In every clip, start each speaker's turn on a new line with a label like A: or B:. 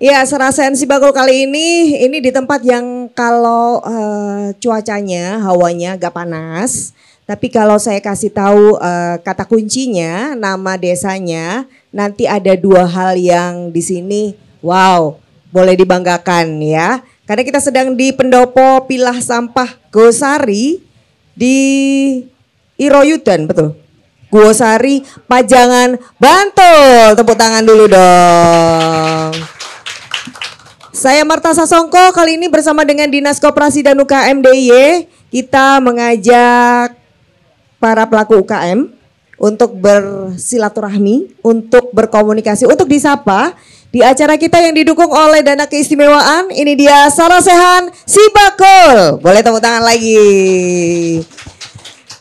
A: Ya, Serasensi Bagul kali ini ini di tempat yang kalau uh, cuacanya, hawanya agak panas. Tapi kalau saya kasih tahu uh, kata kuncinya, nama desanya, nanti ada dua hal yang di sini wow, boleh dibanggakan ya. Karena kita sedang di pendopo pilah sampah Gosari di Iroyudan, betul? Gosari Pajangan Bantul. Tepuk tangan dulu dong. Saya Marta Sasongko, kali ini bersama dengan Dinas Koperasi dan UKM DIY, kita mengajak para pelaku UKM untuk bersilaturahmi, untuk berkomunikasi, untuk disapa di acara kita yang didukung oleh dana keistimewaan. Ini dia Sarasehan Sibakul. Boleh tepuk tangan lagi.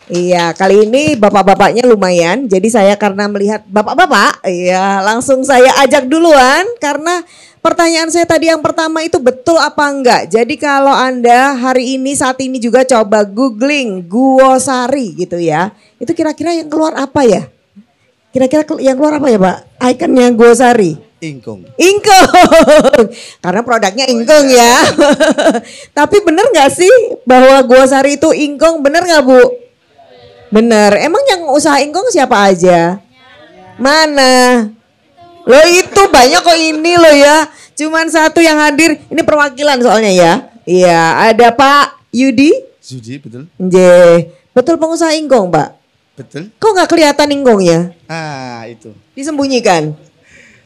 A: Iya, kali ini bapak-bapaknya lumayan. Jadi saya karena melihat bapak-bapak, iya langsung saya ajak duluan karena pertanyaan saya tadi yang pertama itu betul apa enggak. Jadi kalau Anda hari ini saat ini juga coba googling Guosari gitu ya. Itu kira-kira yang keluar apa ya? Kira-kira yang keluar apa ya, Pak? Ikonnya Guosari. Ingkung. Ingkung. Karena produknya ingkung oh, ya. ya. Tapi benar nggak sih bahwa Guosari itu ingkung? Benar nggak Bu? Bener. Emang yang usaha ingkung siapa aja? Mana? Lo itu banyak kok ini lo ya. Cuman satu yang hadir. Ini perwakilan soalnya ya. Iya, ada Pak Yudi. Yudi, betul. J. Betul pengusaha ingkung, Pak. Betul. Kok nggak kelihatan ingkungnya?
B: Ah, itu.
A: Disembunyikan.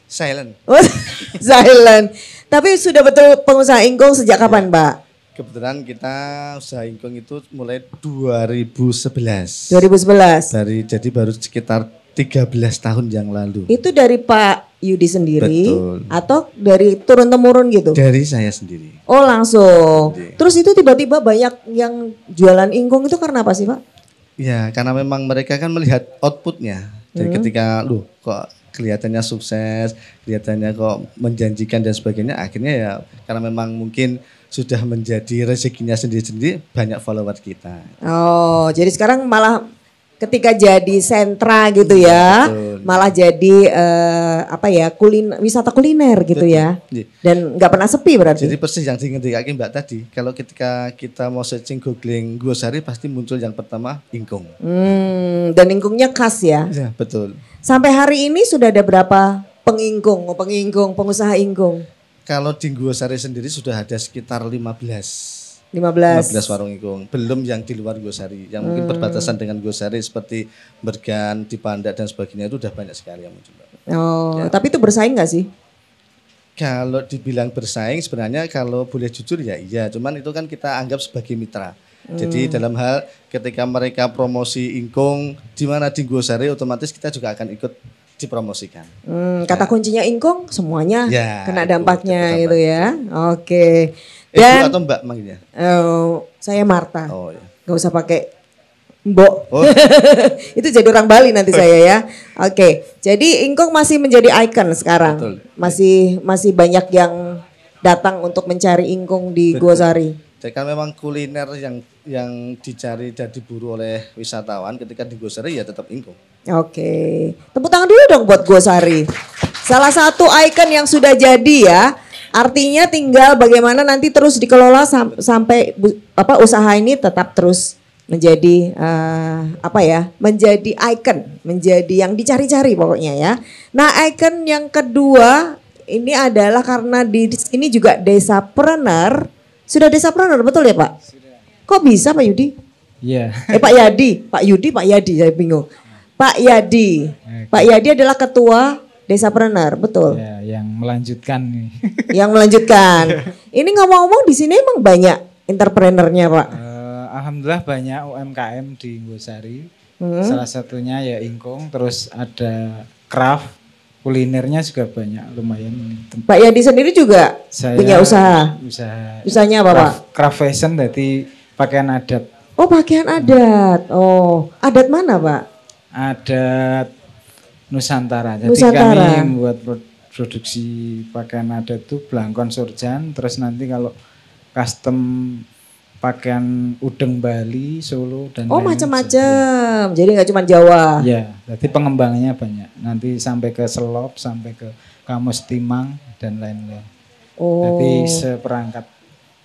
A: Silent. Oh, silent. Tapi sudah betul pengusaha ingkung sejak kapan, iya. Pak?
B: kebetulan kita usaha ingkung itu mulai 2011. 2011. Dari jadi baru sekitar 13 tahun yang lalu. Itu dari Pak Yudi sendiri Betul. atau dari turun temurun gitu? Dari saya sendiri.
A: Oh, langsung. Jadi. Terus itu tiba-tiba banyak yang jualan ingkung itu karena apa sih, Pak?
B: Ya, karena memang mereka kan melihat outputnya. Jadi hmm. ketika lu kok kelihatannya sukses, kelihatannya kok menjanjikan dan sebagainya, akhirnya ya karena memang mungkin sudah menjadi rezekinya sendiri-sendiri banyak follower kita.
A: Oh, jadi sekarang malah ketika jadi sentra gitu ya, iya, Betul. malah jadi uh, apa ya kulin wisata kuliner gitu Betul. ya, iya.
B: dan nggak pernah sepi berarti. Jadi persis yang diingetin mbak tadi, kalau ketika kita mau searching googling gua sehari pasti muncul yang pertama ingkung.
A: Hmm, dan ingkungnya khas ya.
B: Ya betul.
A: Sampai hari ini sudah ada berapa pengingkung, pengingkung, pengusaha ingkung?
B: kalau di Sari sendiri sudah ada sekitar 15 15. 15 warung ingkung. Belum yang di luar Sari. Yang mungkin berbatasan hmm. dengan Sari seperti Bergan, Dipandak dan sebagainya itu sudah banyak sekali yang muncul.
A: Oh, ya. tapi itu bersaing nggak sih?
B: Kalau dibilang bersaing sebenarnya kalau boleh jujur ya iya, cuman itu kan kita anggap sebagai mitra.
C: Hmm. Jadi dalam
B: hal ketika mereka promosi ingkung di mana di Sari otomatis kita juga akan ikut dipromosikan.
A: Hmm, kata kuncinya ingkung semuanya ya, kena dampaknya itu, gitu ya. Oke. Okay.
B: Eh, dan eh, atau Mbak manggilnya?
A: Oh, saya Marta. Oh ya. Gak usah pakai Mbok. Oh. itu jadi orang Bali nanti oh. saya ya. Oke. Okay. Jadi ingkung masih menjadi ikon sekarang. Betul. Masih masih banyak yang datang untuk mencari ingkung di gozari Gosari.
B: Jadi kan memang kuliner yang yang dicari dan diburu oleh wisatawan ketika di gozari ya tetap ingkung. Oke,
A: tepuk tangan dulu dong buat Gosari. Salah satu ikon yang sudah jadi ya. Artinya tinggal bagaimana nanti terus dikelola sam sampai apa usaha ini tetap terus menjadi uh, apa ya? Menjadi ikon, menjadi yang dicari-cari pokoknya ya. Nah, ikon yang kedua ini adalah karena di sini juga desa prener. Sudah desa prener betul ya, Pak? Sudah. Kok bisa Pak Yudi?
D: Iya. Yeah. eh
A: Pak Yadi, Pak Yudi, Pak Yadi saya bingung. Pak Yadi. Okay. Pak Yadi adalah ketua Desa Prener, betul. Ya,
D: yang melanjutkan nih.
A: yang melanjutkan. Ini ngomong-ngomong di sini emang banyak entrepreneurnya, Pak.
D: Uh, Alhamdulillah banyak UMKM di Ngosari. Hmm. Salah satunya ya Ingkung, terus ada Craft, kulinernya juga banyak lumayan. Pak Yadi sendiri juga Saya punya usaha. Usaha. Usahanya apa, Pak? Craft fashion jadi pakaian adat.
A: Oh, pakaian adat. Hmm. Oh,
D: adat mana, Pak? adat Nusantara. Jadi Nusantara. kami membuat produksi pakaian adat itu belangkon surjan, terus nanti kalau custom pakaian udeng Bali, Solo dan Oh macam-macam. Jadi nggak cuma Jawa. Ya, jadi pengembangannya banyak. Nanti sampai ke Selop, sampai ke Kamus Timang dan lain-lain. Oh. Jadi seperangkat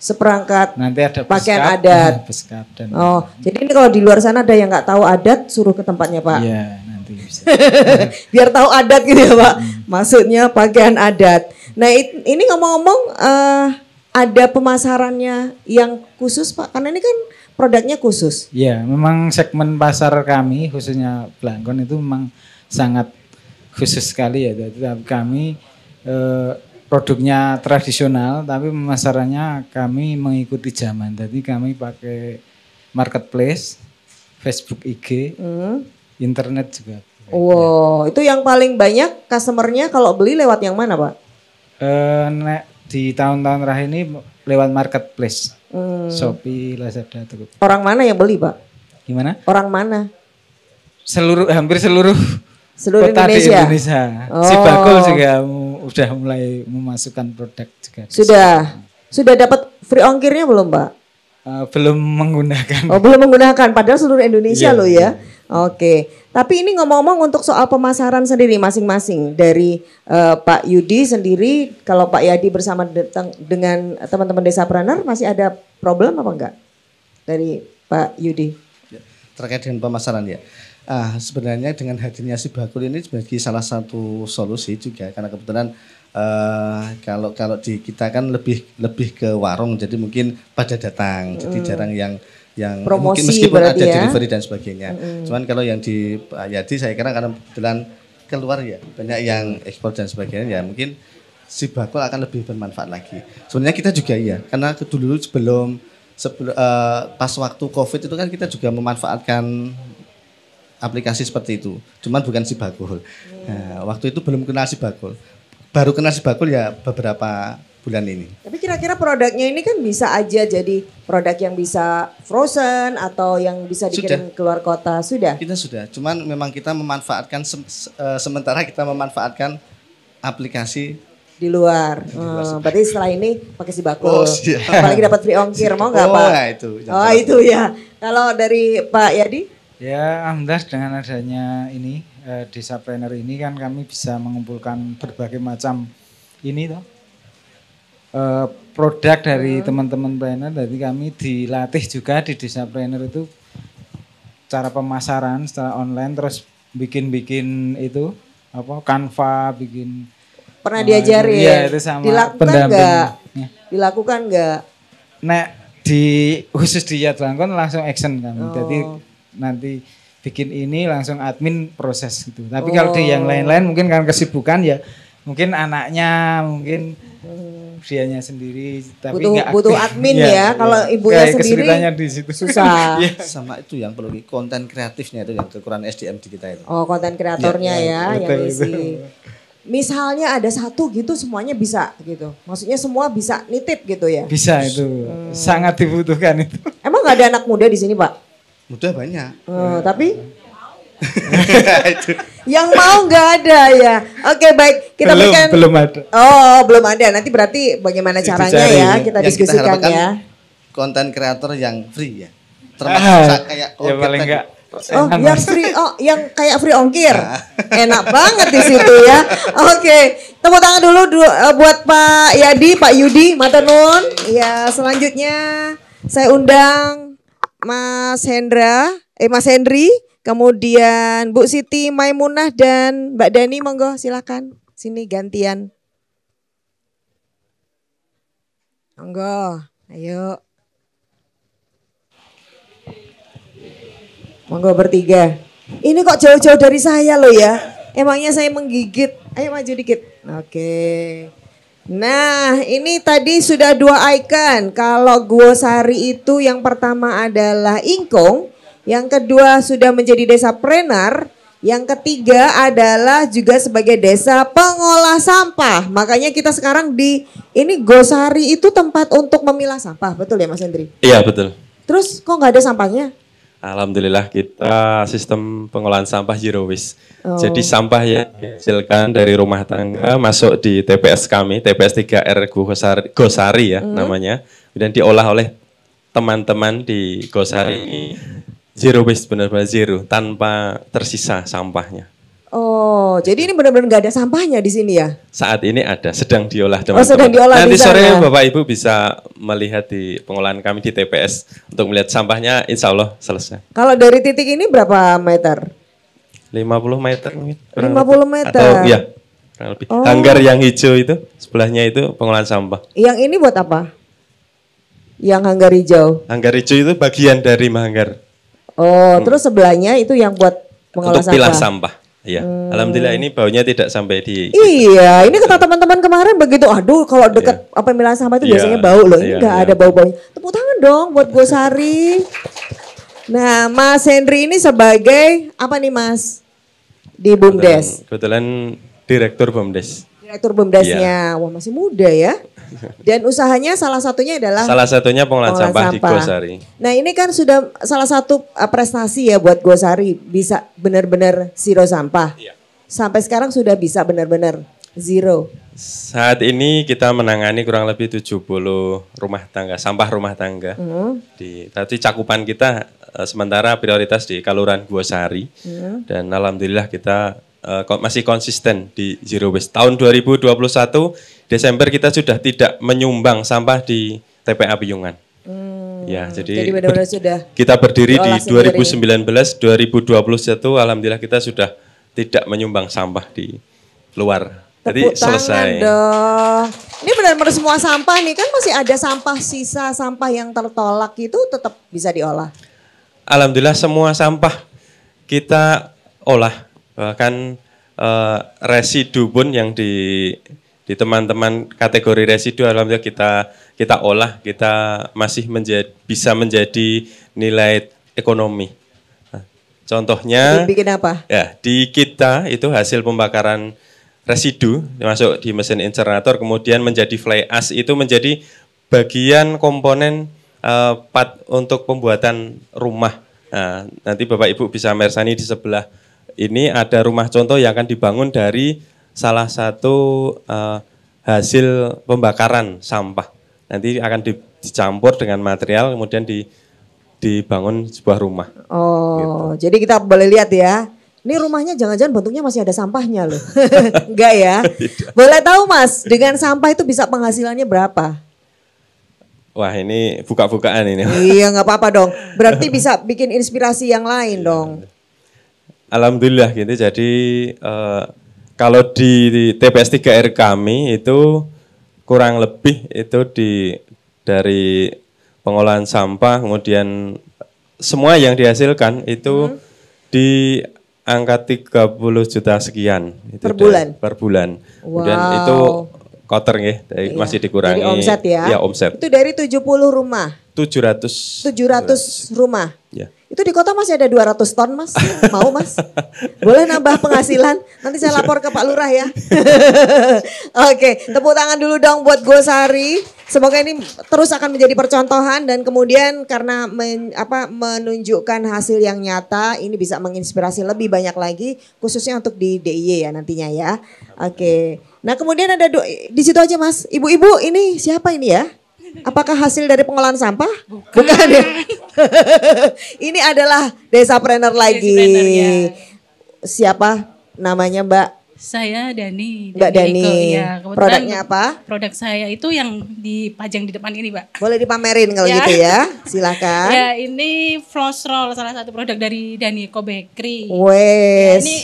D: seperangkat nanti ada pakaian beskat, adat. dan oh,
A: jadi ini kalau di luar sana ada yang nggak tahu adat, suruh ke tempatnya Pak. Iya, nanti bisa. Biar tahu adat gitu ya Pak. Hmm. Maksudnya pakaian adat. Nah ini ngomong-ngomong
D: uh, ada pemasarannya yang khusus Pak, karena ini kan produknya khusus. ya memang segmen pasar kami khususnya pelanggan itu memang sangat khusus sekali ya. Jadi kami eh, produknya tradisional tapi pemasarannya kami mengikuti zaman. Jadi kami pakai marketplace, Facebook IG, hmm. internet juga.
A: Wow, ya. itu yang paling banyak customernya kalau beli lewat yang mana, Pak?
D: Eh, nek di tahun-tahun terakhir ini lewat marketplace. Hmm. Shopee, Lazada, Tokopedia. Orang mana yang beli, Pak? Gimana? Orang mana? Seluruh hampir seluruh seluruh kota Indonesia. Di Indonesia. Oh. Si Bakul juga udah mulai memasukkan produk juga. Sudah.
A: Sudah dapat free ongkirnya belum, Mbak?
D: Uh, eh, belum menggunakan. Oh, belum
A: menggunakan padahal seluruh Indonesia yeah. loh ya. Iya. Oke. Okay. Tapi ini ngomong-ngomong untuk soal pemasaran sendiri masing-masing dari uh, Pak Yudi sendiri kalau Pak Yadi bersama datang dengan teman-teman Desa Praner masih ada problem apa enggak dari
B: Pak Yudi? Ya, terkait dengan pemasaran ya ah, sebenarnya dengan hadirnya si bakul ini sebagai salah satu solusi juga karena kebetulan Uh, kalau kalau di kita kan lebih lebih ke warung jadi mungkin pada datang hmm. jadi mm. jarang yang yang Promosi mungkin meskipun ada ya. delivery dan sebagainya hmm. cuman kalau yang di ah, Yadi saya kira karena kebetulan keluar ya banyak yang ekspor dan sebagainya ya mungkin si bakul akan lebih bermanfaat lagi sebenarnya kita juga iya karena dulu sebelum sebelum uh, pas waktu covid itu kan kita juga memanfaatkan aplikasi seperti itu. Cuman bukan si bakul. Hmm. Nah, waktu itu belum kenal si bakul. Baru kenal si bakul ya beberapa bulan ini.
A: Tapi kira-kira produknya ini kan bisa aja jadi produk yang bisa frozen atau yang bisa dikirim sudah.
B: keluar kota sudah. Kita sudah. Cuman memang kita memanfaatkan se se sementara kita memanfaatkan aplikasi di luar. Di luar hmm, berarti setelah ini pakai si bakul. Oh, Apalagi dapat free ongkir mau nggak oh, pak? Ya itu, oh
D: itu ya.
A: Kalau dari Pak Yadi?
D: Ya, Amdas dengan adanya ini eh, Desa Planner ini kan kami bisa mengumpulkan berbagai macam ini toh eh, produk dari teman-teman planner. Jadi kami dilatih juga di Desa Planner itu cara pemasaran secara online terus bikin-bikin itu apa kanva, bikin pernah diajarin ya itu sama dilakukan nggak ya.
A: dilakukan nggak
D: nek di khusus di Yatlangkon langsung action kan oh. jadi nanti bikin ini langsung admin proses gitu. Tapi oh. kalau di yang lain-lain mungkin kan kesibukan ya mungkin anaknya mungkin hmm. sendiri tapi butuh, aktif. butuh admin ya, ya. kalau iya. ibunya Kayak sendiri di situ.
B: susah ya. sama itu yang perlu di konten kreatifnya itu yang kekurangan SDM di kita itu oh konten kreatornya ya, ya, ya yang isi
A: misalnya ada satu gitu semuanya bisa gitu maksudnya semua bisa nitip gitu ya
D: bisa itu hmm. sangat dibutuhkan itu
A: emang gak ada anak muda di sini pak
D: Mudah banyak. Eh, oh, iya. tapi
A: yang mau nggak ada ya. Oke baik kita belum, berikan. Belum ada. Oh belum ada. Nanti berarti bagaimana caranya ya kita yang diskusikan kita ya.
B: Konten kreator yang free ya. Ah, Termasuk ah, kayak
D: ya oh, ya paling enggak. Oh, enak yang
A: free, oh, yang kayak free ongkir, ah. enak banget di situ ya. Oke, okay. tepuk tangan dulu du eh, buat Pak Yadi, Pak Yudi, Matenun. Ya, selanjutnya saya undang Mas Hendra, eh Mas Hendri, kemudian Bu Siti Maimunah dan Mbak Dani monggo silakan sini gantian. Monggo, ayo. Monggo bertiga. Ini kok jauh-jauh dari saya loh ya. Emangnya saya menggigit. Ayo maju dikit. Oke. Okay. Nah, ini tadi sudah dua icon. Kalau Guosari itu yang pertama adalah ingkung, yang kedua sudah menjadi desa prener, yang ketiga adalah juga sebagai desa pengolah sampah. Makanya kita sekarang di ini Gosari itu tempat untuk memilah sampah, betul ya Mas Hendri? Iya, betul. Terus kok nggak ada sampahnya?
E: Alhamdulillah kita sistem pengolahan sampah zero waste. Oh. Jadi sampah yang dihasilkan dari rumah tangga masuk di TPS kami, TPS 3R Gosari, Gosari ya hmm. namanya. Kemudian diolah oleh teman-teman di Gosari zero waste benar-benar zero tanpa tersisa sampahnya.
A: Oh, iya, jadi iya. ini benar-benar nggak ada sampahnya di sini ya?
E: Saat ini ada, sedang diolah teman-teman. Oh, sedang diolah
A: Nanti di sore Bapak
E: Ibu bisa melihat di pengolahan kami di TPS untuk melihat sampahnya insya Allah selesai.
A: Kalau dari titik ini berapa meter?
E: 50 meter mungkin. 50
A: meter? Atau, ya,
E: kurang lebih. Oh. yang hijau itu, sebelahnya itu pengolahan sampah.
A: Yang ini buat apa? Yang hanggar hijau?
E: Hanggar hijau itu bagian dari manggar.
A: Oh, hmm. terus sebelahnya itu yang buat mengolah sampah? Untuk pilah
E: sampah. Iya, hmm. alhamdulillah ini baunya tidak sampai di. Iya,
A: ini kata teman-teman kemarin begitu. Aduh, kalau dekat iya. apa Milan sama itu iya. biasanya bau loh. Ini iya, enggak iya. ada bau baunya. Tepuk tangan dong buat Gosari. Nah, Mas Hendri ini sebagai apa nih Mas di Bumdes?
E: Kebetulan, kebetulan direktur Bumdes
A: direktur BUMDESnya. Ya. Wah masih muda ya. Dan usahanya salah satunya adalah salah
E: satunya pengolahan, sampah, sampah di Gosari.
A: Nah ini kan sudah salah satu uh, prestasi ya buat Gosari bisa benar-benar zero sampah. Ya. Sampai sekarang sudah bisa benar-benar zero.
E: Saat ini kita menangani kurang lebih 70 rumah tangga, sampah rumah tangga. Hmm. Di, tapi cakupan kita uh, sementara prioritas di Kaluran Gosari. Hmm. Dan alhamdulillah kita uh, masih konsisten di zero waste. Tahun 2021 Desember kita sudah tidak menyumbang sampah di TPA Piyungan. Hmm, ya, jadi, jadi benar -benar ber, sudah kita berdiri di 2019, 2021 alhamdulillah kita sudah tidak menyumbang sampah di luar Tepuk Jadi selesai.
A: Dong. Ini benar-benar semua sampah nih kan masih ada sampah sisa sampah yang tertolak itu tetap bisa diolah.
E: Alhamdulillah semua sampah kita olah bahkan eh, residu pun yang di di teman-teman kategori residu alhamdulillah kita kita olah kita masih menjadi bisa menjadi nilai ekonomi nah, contohnya bikin
A: apa ya
E: di kita itu hasil pembakaran residu masuk di mesin incinerator kemudian menjadi fly ash itu menjadi bagian komponen uh, part untuk pembuatan rumah nah, nanti bapak ibu bisa mersani di sebelah ini ada rumah contoh yang akan dibangun dari salah satu uh, hasil pembakaran sampah. Nanti akan dicampur dengan material kemudian di, dibangun sebuah rumah.
A: Oh, gitu. jadi kita boleh lihat ya. Ini rumahnya jangan-jangan bentuknya masih ada sampahnya loh. Enggak ya? Boleh tahu Mas, dengan sampah itu bisa penghasilannya berapa?
E: Wah ini buka-bukaan ini. iya
A: nggak apa-apa dong. Berarti bisa bikin inspirasi yang lain iya. dong.
E: Alhamdulillah gitu. Jadi uh, kalau di, di TPS 3R kami itu kurang lebih itu di dari pengolahan sampah kemudian semua yang dihasilkan itu hmm. di angka 30 juta sekian itu per bulan. Per bulan. Wow. Kemudian itu kotor nggih, iya. masih dikurangi. Jadi omset ya. Ya, omset. Itu
A: dari 70 rumah.
E: Tujuh ratus. Tujuh ratus rumah. Ya.
A: Itu di kota masih ada dua ratus ton, Mas. Mau, Mas? Boleh nambah penghasilan? Nanti saya lapor ke Pak Lurah ya. Oke, tepuk tangan dulu dong buat Gosari. Semoga ini terus akan menjadi percontohan dan kemudian karena men, apa menunjukkan hasil yang nyata, ini bisa menginspirasi lebih banyak lagi khususnya untuk di DIY ya nantinya ya. Oke. Nah, kemudian ada di situ aja, Mas. Ibu-ibu ini siapa ini ya? Apakah hasil dari pengolahan sampah? Bukan, Bukan ya. Ini adalah desa planner lagi. ya. Siapa namanya Mbak?
F: Saya Dani. Mbak
A: Dani. Ya, Produknya
F: apa? Produk saya itu yang dipajang di depan ini,
A: Mbak. Boleh dipamerin kalau ya. gitu ya. Silakan. ya,
F: ini Floss Roll
A: salah satu produk dari Dani Co Bakery. Wes. Ya, ini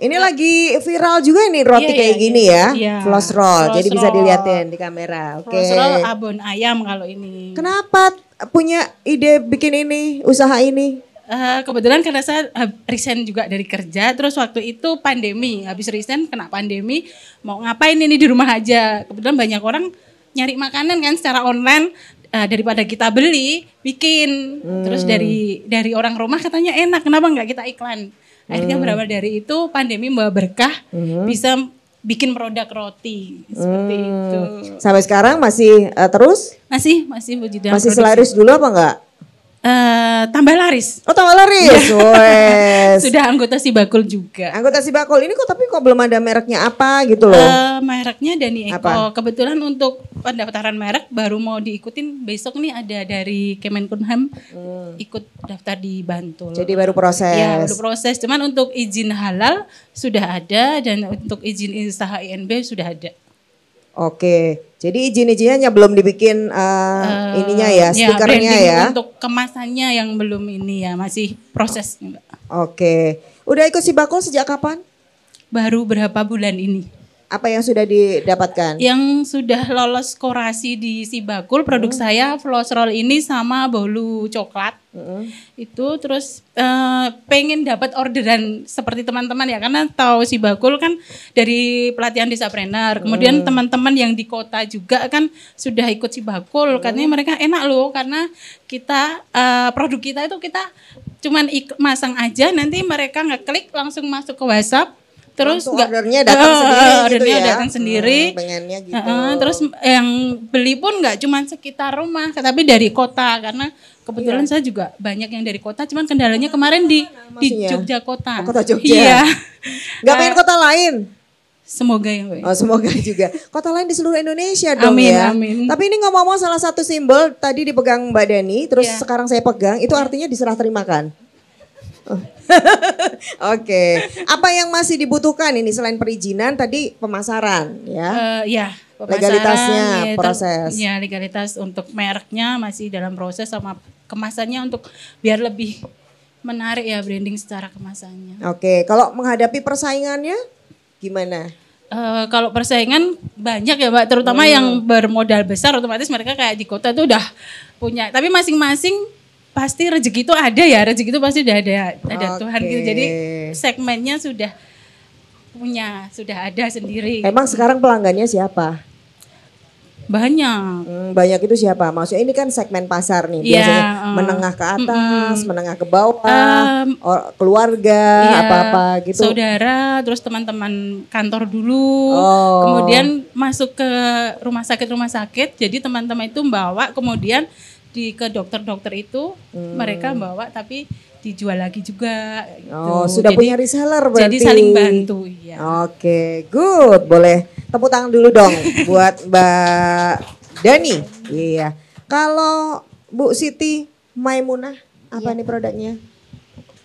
A: ini ya. lagi viral juga ini roti iya, iya, iya. ya, kayak ya, gini ya, ya. Floss roll. Floss Jadi roll. bisa dilihatin di kamera. Oke. Okay. Floss roll
F: abon ayam kalau ini. Kenapa
A: punya ide bikin ini, usaha ini?
F: Uh, kebetulan karena saya eh, resign juga dari kerja, terus waktu itu pandemi, habis resign kena pandemi, mau ngapain ini di rumah aja. Kebetulan banyak orang nyari makanan kan secara online, uh, daripada kita beli bikin hmm. terus dari dari orang rumah katanya enak kenapa nggak kita iklan Akhirnya hmm. berawal dari itu pandemi membawa berkah hmm. bisa bikin produk roti
A: seperti hmm. itu. Sampai sekarang masih uh, terus?
F: Masih, masih wujudnya. Masih selaris dulu apa enggak? Uh, tambah laris. Oh
A: tambah laris, iya. Sudah anggota si bakul juga. Anggota si bakul ini kok tapi kok belum ada mereknya apa gitu loh? Uh,
F: mereknya Dani Eko. Apa? Kebetulan untuk pendaftaran merek baru mau diikutin besok nih ada dari Kemenkumham hmm. ikut daftar di Bantul.
A: Jadi baru proses. Ya baru
F: proses. Cuman untuk izin halal sudah ada dan untuk izin usaha INB sudah ada.
A: Oke. Jadi izin-izinnya belum dibikin uh, uh, ininya ya, ya stikernya ya. ya.
F: Untuk kemasannya yang belum ini ya, masih proses.
A: Oke. Udah ikut si bakul sejak kapan? Baru berapa
F: bulan ini
A: apa yang sudah didapatkan?
F: Yang sudah lolos korasi di Sibakul produk hmm. saya roll ini sama bolu coklat. Hmm. Itu terus uh, pengen dapat orderan seperti teman-teman ya karena tahu Sibakul kan dari pelatihan desa trainer. Kemudian hmm. teman-teman hmm. yang di kota juga kan sudah ikut Sibakul. Hmm. Katanya mereka enak loh karena kita uh, produk kita itu kita cuman masang aja nanti mereka ngeklik langsung masuk ke WhatsApp terus nggak ordernya datang uh, sendiri gitu ordernya gitu ya. datang hmm, sendiri hmm, pengennya gitu uh, terus yang beli pun nggak cuma sekitar rumah tetapi dari kota karena kebetulan iya. saya juga banyak yang dari kota cuman
A: kendalanya ah, kemarin di di ya? Jogja kota oh, kota Jogja iya
F: nggak pengen eh,
A: kota lain Semoga ya, Oh, semoga juga. Kota lain di seluruh Indonesia dong amin, ya. Amin. Tapi ini ngomong-ngomong salah satu simbol tadi dipegang Mbak Dani, terus yeah. sekarang saya pegang, itu iya. artinya diserah terimakan. Oke, okay. apa yang masih dibutuhkan ini selain perizinan tadi pemasaran ya? Uh, ya, pemasaran, legalitasnya ya, proses. Ya,
F: legalitas untuk mereknya masih dalam proses sama kemasannya untuk biar lebih menarik ya branding secara kemasannya.
A: Oke, okay. kalau menghadapi persaingannya gimana?
F: Uh, kalau persaingan banyak ya mbak, terutama hmm. yang bermodal besar otomatis mereka kayak di kota itu udah punya. Tapi masing-masing pasti rezeki itu ada ya, rezeki itu pasti sudah ada, ada okay. Tuhan gitu. Jadi segmennya sudah punya, sudah ada sendiri. Emang
A: sekarang pelanggannya siapa? Banyak. Hmm, banyak itu siapa? Maksudnya ini kan segmen pasar nih, iya, biasanya yeah, uh, menengah ke atas, mm, menengah ke bawah, um, keluarga, yeah, apa-apa gitu.
F: Saudara, terus teman-teman kantor dulu. Oh. Kemudian masuk ke rumah sakit-rumah sakit. Jadi teman-teman itu bawa kemudian di ke dokter-dokter itu hmm. mereka bawa tapi
A: dijual lagi juga. Oh Oh, sudah jadi, punya reseller berarti. Jadi saling bantu, ya. Oke, okay, good. Boleh tepuk tangan dulu dong buat Mbak Dani. Iya. Kalau Bu Siti Maimunah, apa iya. nih produknya?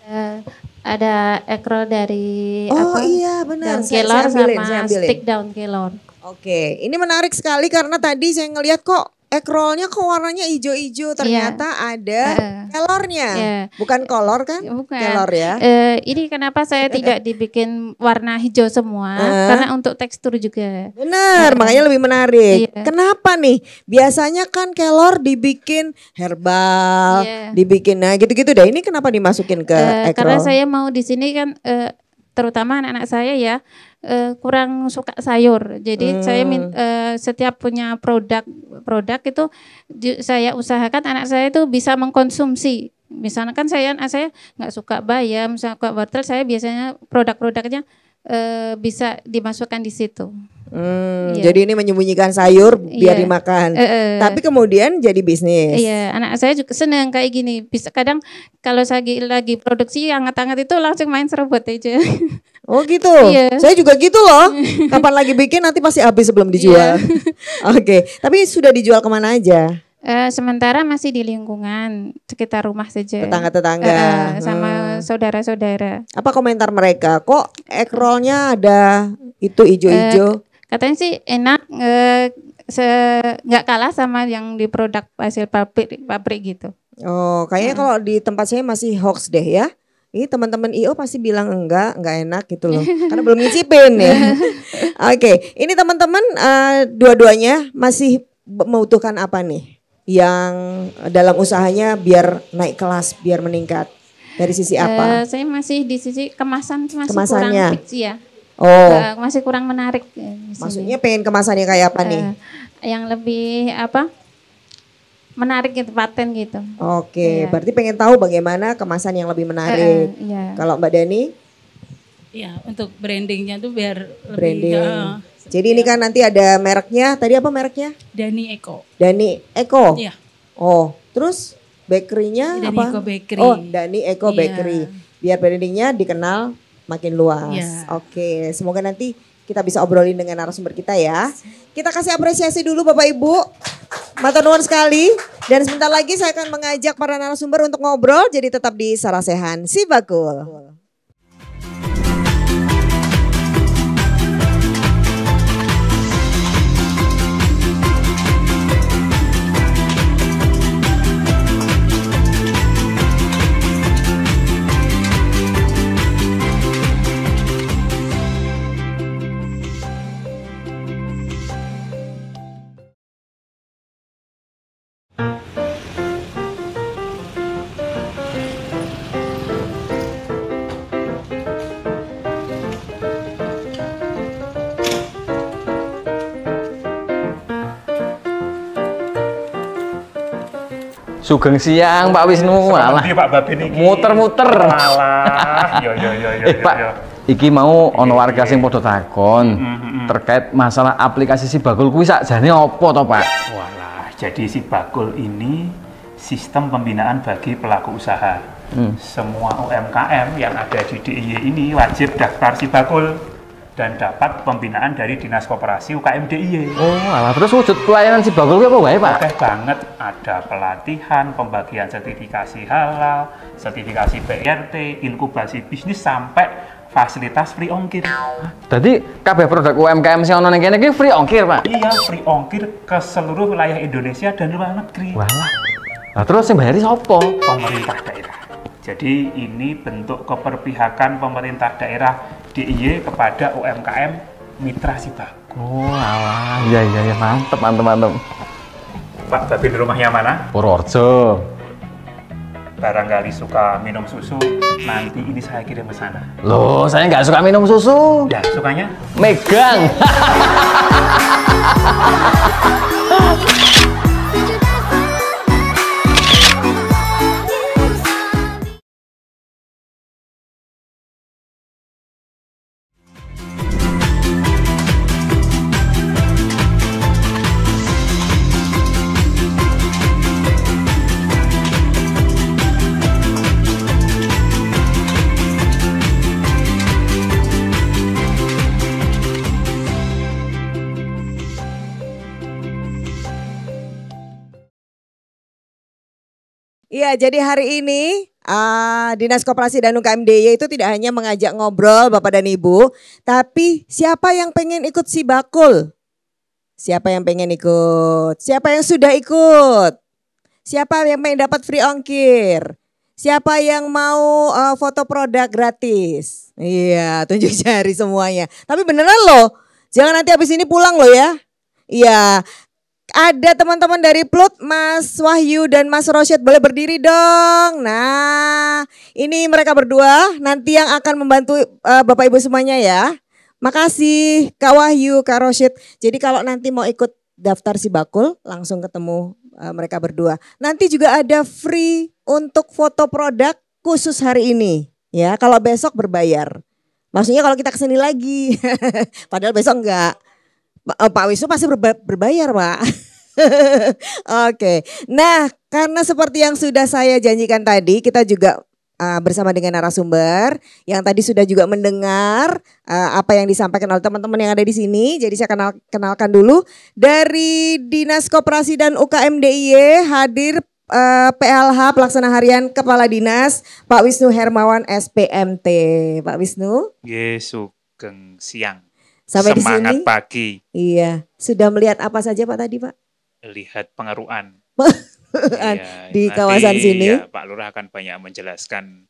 A: Uh, ada ekro dari Oh apa? iya benar. Daun kelor saya, saya sama stick daun kelor. Oke, okay. ini menarik sekali karena tadi saya ngelihat kok egg rollnya kok warnanya hijau-hijau iya. ternyata yeah. ada uh, kelornya yeah. bukan kolor kan iya, bukan. kelor ya
G: uh, ini kenapa saya tidak dibikin warna hijau semua uh. karena untuk tekstur juga
A: benar uh. makanya lebih menarik yeah. kenapa nih biasanya kan kelor dibikin herbal yeah. dibikin nah gitu-gitu deh ini kenapa dimasukin ke uh, egg roll karena saya
G: mau di sini kan uh, terutama anak-anak saya ya uh, kurang suka sayur. Jadi hmm. saya uh, eh, setiap punya produk produk itu saya usahakan anak saya itu bisa mengkonsumsi. Misalnya kan saya anak saya nggak suka bayam, suka wortel, saya biasanya produk-produknya uh, bisa dimasukkan di situ.
A: Hmm, iya. Jadi ini menyembunyikan sayur biar iya. dimakan. E -e. Tapi kemudian jadi bisnis.
G: Iya, anak saya juga senang kayak gini. Bisa kadang kalau lagi lagi produksi hangat-hangat itu langsung main serobot aja.
A: Oh gitu. Iya. Saya juga gitu loh. Kapan lagi bikin nanti pasti habis sebelum dijual. Iya. Oke. Okay. Tapi sudah dijual kemana aja?
G: E, sementara masih di lingkungan sekitar rumah saja. Tetangga-tetangga. E -e, sama hmm. saudara-saudara.
A: Apa komentar mereka? Kok ekrolnya ada itu hijau-hijau? Uh,
G: Katanya sih enak, eh, nggak e, kalah sama yang di produk hasil pabrik pabrik
A: gitu. Oh, kayaknya hmm. kalau di tempat saya masih hoax deh ya. Ini teman-teman IO pasti bilang enggak, enggak enak gitu loh. Karena belum ngicipin ya. Oke, okay. ini teman-teman uh, dua-duanya masih membutuhkan apa nih? Yang dalam usahanya biar naik kelas, biar meningkat. Dari sisi apa? Uh,
G: saya masih di sisi kemasan masih Kemasannya. kurang fiksi ya.
A: Oh. Uh,
G: masih kurang menarik. Eh, Maksudnya
A: pengen kemasannya kayak apa uh, nih?
G: Eh, yang lebih apa?
F: Menarik gitu, paten gitu.
A: Oke, okay. Iya. yeah. berarti pengen tahu bagaimana kemasan yang lebih menarik. Uh, eh, yeah. Iya. Kalau Mbak Dani?
C: Ya,
F: untuk brandingnya tuh biar Branding. lebih... Uh,
A: Jadi ini iya. kan nanti ada mereknya, tadi apa mereknya? Dani Eko. Dani Eko? Iya. Oh, terus bakerynya apa? Dani Eko Bakery. Oh, Dani Eko Bakery. Biar brandingnya dikenal makin luas. Yeah. Oke, semoga nanti kita bisa obrolin dengan narasumber kita ya. Kita kasih apresiasi dulu Bapak Ibu. Mata nuan sekali. Dan sebentar lagi saya akan mengajak para narasumber untuk ngobrol. Jadi tetap di Sarasehan Sibakul. Cool.
D: Sugeng siang Pak Wisnu. Malah. Iya, Pak
H: Babi ini. Muter-muter. Malah. Yo yo yo Pak, iya.
D: iki mau iya, ono warga sing padha takon mm,
H: mm, mm. terkait masalah aplikasi si Bagul kuwi sakjane apa to, Pak? Walah, jadi si Bagul ini sistem pembinaan bagi pelaku usaha. Hmm. Semua UMKM yang ada di DIY ini wajib daftar si Bagul dan dapat pembinaan dari Dinas Koperasi UKM DIY. E. Oh, alah. terus wujud pelayanan si Bagul apa wae, Pak? Oke banget. Ada pelatihan, pembagian sertifikasi halal, sertifikasi BRT, inkubasi bisnis sampai fasilitas free ongkir. Jadi KB
D: produk UMKM sing ono ning kene free ongkir, Pak?
H: Iya, free ongkir ke seluruh wilayah Indonesia dan luar negeri. Wah Wah, Nah, terus yang bayari sapa? Pemerintah daerah. Jadi ini bentuk keperpihakan pemerintah daerah DIY kepada UMKM mitra Sita. Oh,
D: alah,
B: iya iya ya, mantep mantep mantep.
H: Pak Babi di rumahnya mana?
D: Purworejo.
H: Barangkali suka minum susu, nanti ini saya kirim ke sana. Loh, saya nggak suka minum susu. Ya, sukanya?
C: Megang.
A: Iya, jadi hari ini uh, Dinas Koperasi dan UKM DIY itu tidak hanya mengajak ngobrol Bapak dan Ibu, tapi siapa yang pengen ikut si bakul? Siapa yang pengen ikut? Siapa yang sudah ikut? Siapa yang pengen dapat free ongkir? Siapa yang mau uh, foto produk gratis? Iya, tunjuk jari semuanya. Tapi beneran loh, jangan nanti habis ini pulang loh ya. Iya, ada teman-teman dari Plut, Mas Wahyu dan Mas Rosyad boleh berdiri dong. Nah, ini mereka berdua nanti yang akan membantu uh, Bapak Ibu semuanya ya. Makasih Kak Wahyu, Kak Rosyad. Jadi kalau nanti mau ikut daftar si bakul langsung ketemu uh, mereka berdua. Nanti juga ada free untuk foto produk khusus hari ini ya. Kalau besok berbayar. Maksudnya kalau kita kesini lagi, padahal besok enggak. Oh, Pak Wisnu pasti berba berbayar, Pak. Oke. Okay. Nah, karena seperti yang sudah saya janjikan tadi, kita juga uh, bersama dengan narasumber yang tadi sudah juga mendengar uh, apa yang disampaikan oleh teman-teman yang ada di sini. Jadi saya kenal kenalkan dulu dari Dinas Koperasi dan UKM DIY hadir uh, ah, PLH Pelaksana Harian Kepala Dinas Pak Wisnu Hermawan SPMT. Pak Wisnu.
H: Yesu, keng siang. Sampai di sini. pagi.
A: Iya. Sudah melihat apa saja Pak tadi Pak?
H: Lihat pengeruan.
C: Iya, iya, di nanti, kawasan sini. Ya,
H: Pak Lurah akan banyak menjelaskan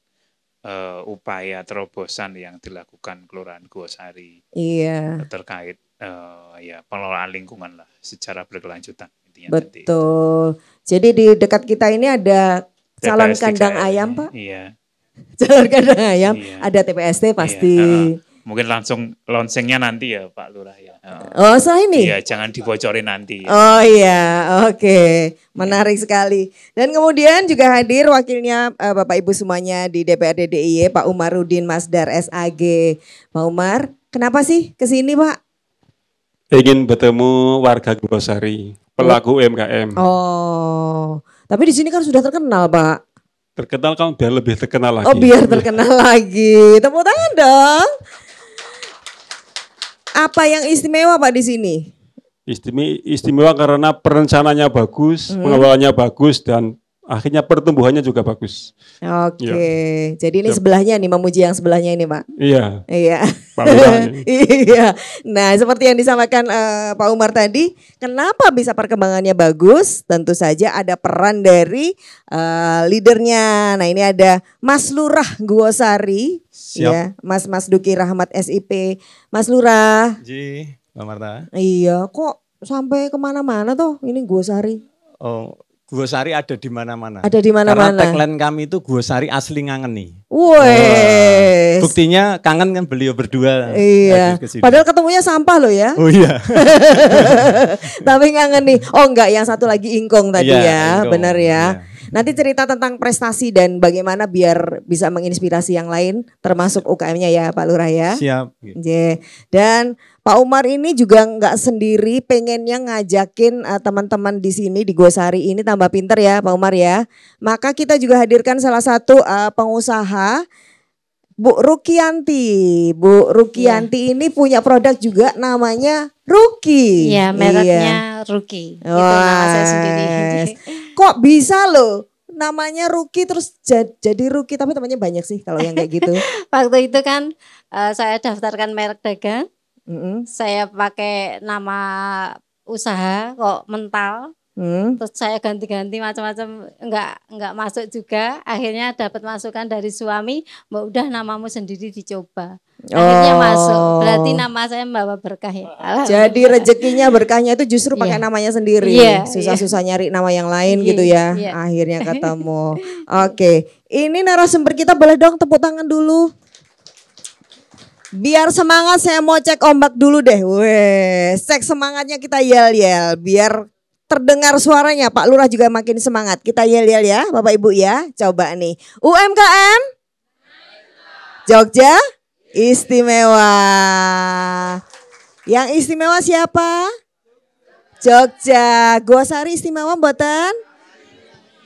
H: uh, upaya terobosan yang dilakukan Kelurahan Gosari. Iya. Terkait uh, ya pengelolaan lingkungan lah secara berkelanjutan
A: intinya Betul. Nanti. Jadi di dekat kita ini ada TPS calon kandang ayam, Pak? Iya. Calon kandang ayam, iya. ada TPST pasti. Iya. Uh,
H: Mungkin langsung launchingnya nanti ya Pak Lurah ya. Oh, oh so ini? Iya, jangan dibocorin nanti.
A: Oh iya, oke. Okay. Menarik ya. sekali. Dan kemudian juga hadir wakilnya uh, Bapak Ibu semuanya di DPRD DIY, Pak Umarudin Masdar SAG. Pak Umar, kenapa sih kesini sini Pak?
I: Ingin bertemu warga Gubasari pelaku UMKM.
A: Oh. oh, tapi di sini kan sudah terkenal Pak.
I: Terkenal kan biar lebih terkenal oh, lagi. Oh biar terkenal
A: lagi. Tepuk tangan dong apa yang istimewa Pak di sini?
I: Istimewa, karena perencananya bagus, hmm. pengelolaannya bagus dan akhirnya pertumbuhannya juga bagus.
A: Oke, okay. ya. jadi ini ya. sebelahnya nih memuji yang sebelahnya ini, Pak. Iya. Iya. Iya. Nah, seperti yang disampaikan uh, eh, Pak Umar tadi, kenapa bisa perkembangannya bagus? Tentu saja ada peran dari uh, leadernya. Nah, ini ada Mas Lurah Guosari, Siap. ya, Mas Mas Duki Rahmat SIP, Mas Lurah.
J: Ji, Pak Marta. Iya,
A: kok sampai kemana-mana tuh ini Guosari?
J: Oh, Sari ada di mana-mana. Ada di mana-mana. Karena tagline kami itu Sari asli ngangen nih.
A: Wes. Nah,
J: buktinya kangen kan beliau berdua. Iya. Padahal
A: ketemunya sampah loh ya.
J: Oh
C: iya.
A: Tapi ngangen nih. Oh enggak, yang satu lagi ingkong tadi iya, ya. Ingkong. Benar ya. Iya. Nanti cerita tentang prestasi dan bagaimana biar bisa menginspirasi yang lain termasuk UKM-nya ya Pak Lurah ya. Siap. Yeah. Dan Pak Umar ini juga nggak sendiri pengennya ngajakin uh, teman-teman di sini di Gosari ini tambah pinter ya Pak Umar ya. Maka kita juga hadirkan salah satu uh, pengusaha Bu Rukianti. Bu Rukianti yeah. ini punya produk juga namanya Ruki. Iya, mereknya iya. Ruki. Itu nama saya sendiri. Kok bisa loh namanya Ruki terus jadi Ruki tapi temannya banyak sih kalau yang kayak gitu. Waktu itu kan uh, saya daftarkan merek dagang Mm-hmm.
K: Saya pakai nama usaha kok mental. Hmm. Terus saya ganti-ganti macam-macam nggak nggak masuk juga. Akhirnya dapat masukan dari suami, Mbak udah namamu sendiri dicoba. Akhirnya oh. masuk. Berarti nama saya membawa berkah ya. Jadi
A: rezekinya berkahnya itu justru iya. pakai yeah. namanya sendiri. Iya, Susah-susah yeah. nyari nama yang lain yeah, gitu ya. Yeah. Akhirnya ketemu. Oke, okay. ini narasumber kita boleh dong tepuk tangan dulu. Biar semangat saya mau cek ombak dulu deh. Weh, cek semangatnya kita yel-yel. Biar terdengar suaranya Pak Lurah juga makin semangat. Kita yel-yel ya Bapak Ibu ya. Coba nih. UMKM? Jogja? Istimewa. Yang istimewa siapa? Jogja. Gosari istimewa mboten?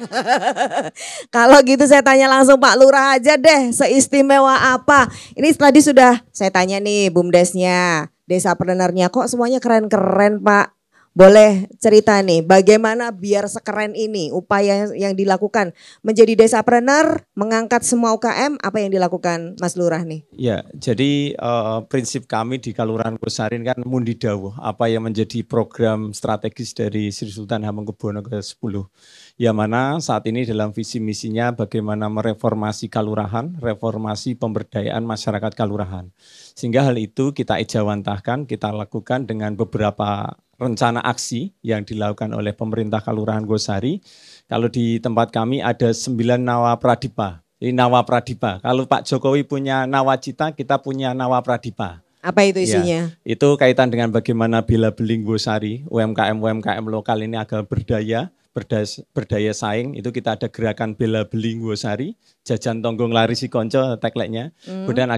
A: Kalau gitu saya tanya langsung Pak Lurah aja deh, seistimewa apa? Ini tadi sudah saya tanya nih bumdesnya, desa penernya kok semuanya keren-keren Pak. Boleh cerita nih, bagaimana biar sekeren ini upaya yang dilakukan menjadi desa prener, mengangkat semua UKM, apa yang dilakukan Mas Lurah nih?
J: Ya, jadi uh, prinsip kami di Kalurahan Kusarin kan Mundi Dawuh, apa yang menjadi program strategis dari Sri Sultan Hamengkubuwono ke-10. Yang mana saat ini dalam visi misinya bagaimana mereformasi kalurahan, reformasi pemberdayaan masyarakat kalurahan. Sehingga hal itu kita ejawantahkan, kita lakukan dengan beberapa rencana aksi yang dilakukan oleh pemerintah Kelurahan Gosari. Kalau di tempat kami ada sembilan nawa pradipa. Ini nawa pradipa. Kalau Pak Jokowi punya nawacita, kita punya nawa pradipa.
A: Apa itu isinya?
J: Ya, itu kaitan dengan bagaimana bila beling Gosari, UMKM-UMKM lokal ini agak berdaya berdaya, berdaya saing itu kita ada gerakan bela beli gusari jajan tonggong lari si konco tekleknya. mm. Kemudian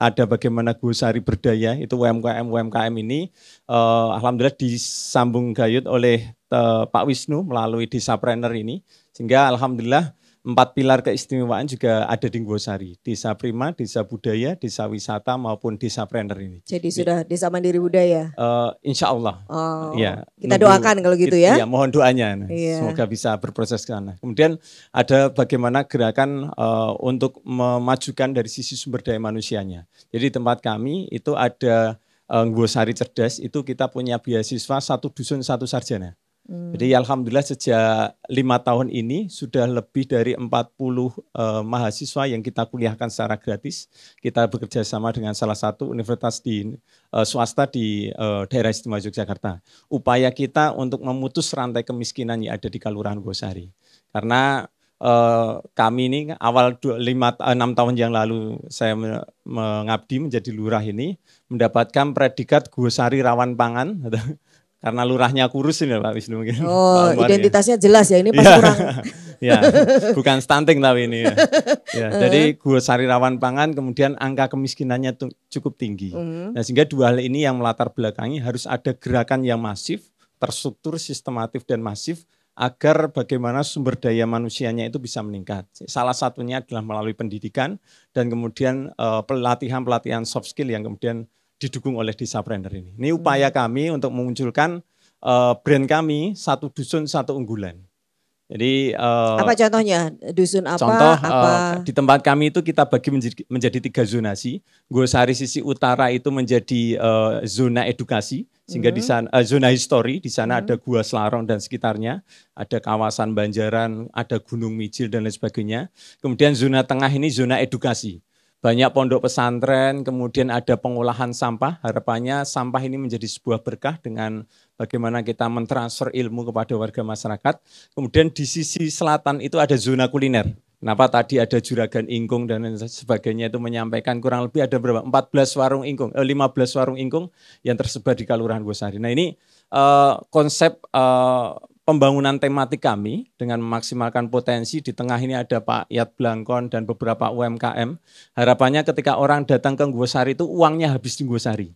J: ada bagaimana gusari berdaya itu UMKM UMKM ini uh, alhamdulillah disambung gayut oleh uh, Pak Wisnu melalui Desapreneur ini sehingga alhamdulillah Empat pilar keistimewaan juga ada di Ngosari, desa prima, desa budaya, desa wisata maupun desa Prender ini.
A: Jadi sudah desa mandiri budaya.
J: Uh, insya Allah. Oh, ya. Kita nunggu, doakan kalau gitu ya. Iya, mohon doanya. Nah, Semoga bisa berproses ke sana. Kemudian ada bagaimana gerakan uh, untuk memajukan dari sisi sumber daya manusianya. Jadi tempat kami itu ada uh, cerdas itu kita punya beasiswa satu dusun satu sarjana. Hmm. Jadi alhamdulillah sejak lima tahun ini sudah lebih dari 40 eh, mahasiswa yang kita kuliahkan secara gratis. Kita bekerja sama dengan salah satu universitas di eh, swasta di eh, daerah istimewa Yogyakarta. Upaya kita untuk memutus rantai kemiskinan yang ada di Kelurahan Gosari. Karena eh, kami ini awal 5 eh, enam tahun yang lalu saya mengabdi menjadi lurah ini mendapatkan predikat Gosari Rawan Pangan gitu karena lurahnya kurus ini ya, Pak Wisnu mungkin. Oh, identitasnya
A: ya. jelas ya ini pas iya. kurang. ya, bukan stunting tapi ini ya. ya jadi
J: gua sarirawan pangan kemudian angka kemiskinannya cukup tinggi. Mm. Nah, sehingga dua hal ini yang melatar belakangi harus ada gerakan yang masif, terstruktur, sistematif dan masif agar bagaimana sumber daya manusianya itu bisa meningkat. Salah satunya adalah melalui pendidikan dan kemudian eh, pelatihan-pelatihan soft skill yang kemudian didukung oleh desa brander ini. Ini hmm. upaya kami untuk memunculkan uh, brand kami satu dusun satu unggulan. Jadi uh, apa
A: contohnya dusun apa? Contoh eh, apa?
J: di tempat kami itu kita bagi menjadi, menjadi tiga zonasi. Gosari sisi utara itu menjadi uh, zona edukasi sehingga di hmm. sana uh, zona histori di sana hmm ada gua Selarong dan sekitarnya, ada kawasan Banjaran, ada Gunung Mijil dan lain sebagainya. Kemudian zona tengah ini zona edukasi banyak pondok pesantren, kemudian ada pengolahan sampah. Harapannya sampah ini menjadi sebuah berkah dengan bagaimana kita mentransfer ilmu kepada warga masyarakat. Kemudian di sisi selatan itu ada zona kuliner. Kenapa tadi ada juragan ingkung dan sebagainya itu menyampaikan kurang lebih ada berapa? 14 warung ingkung, eh, 15 warung ingkung yang tersebar di Kelurahan Gosari. Nah ini eh, konsep eh, pembangunan tematik kami dengan memaksimalkan potensi di tengah ini ada Pak Yat Blangkon dan beberapa UMKM. Harapannya ketika orang datang ke Ngosari itu uangnya habis di Ngosari.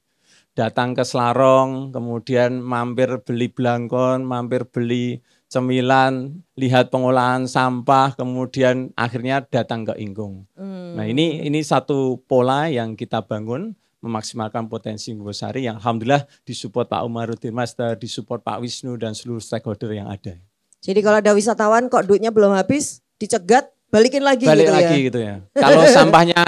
J: Datang ke Selarong, kemudian mampir beli Blangkon, mampir beli cemilan, lihat pengolahan sampah, kemudian akhirnya datang ke Ingkung.
C: Hmm. Nah ini
J: ini satu pola yang kita bangun memaksimalkan potensi Sari yang alhamdulillah disupport Pak Umaruddin Master, eh, disupport Pak Wisnu dan seluruh stakeholder yang ada.
A: Jadi kalau ada wisatawan kok duitnya belum habis, dicegat, balikin lagi balik gitu ya. lagi ya. gitu ya
J: kalau sampahnya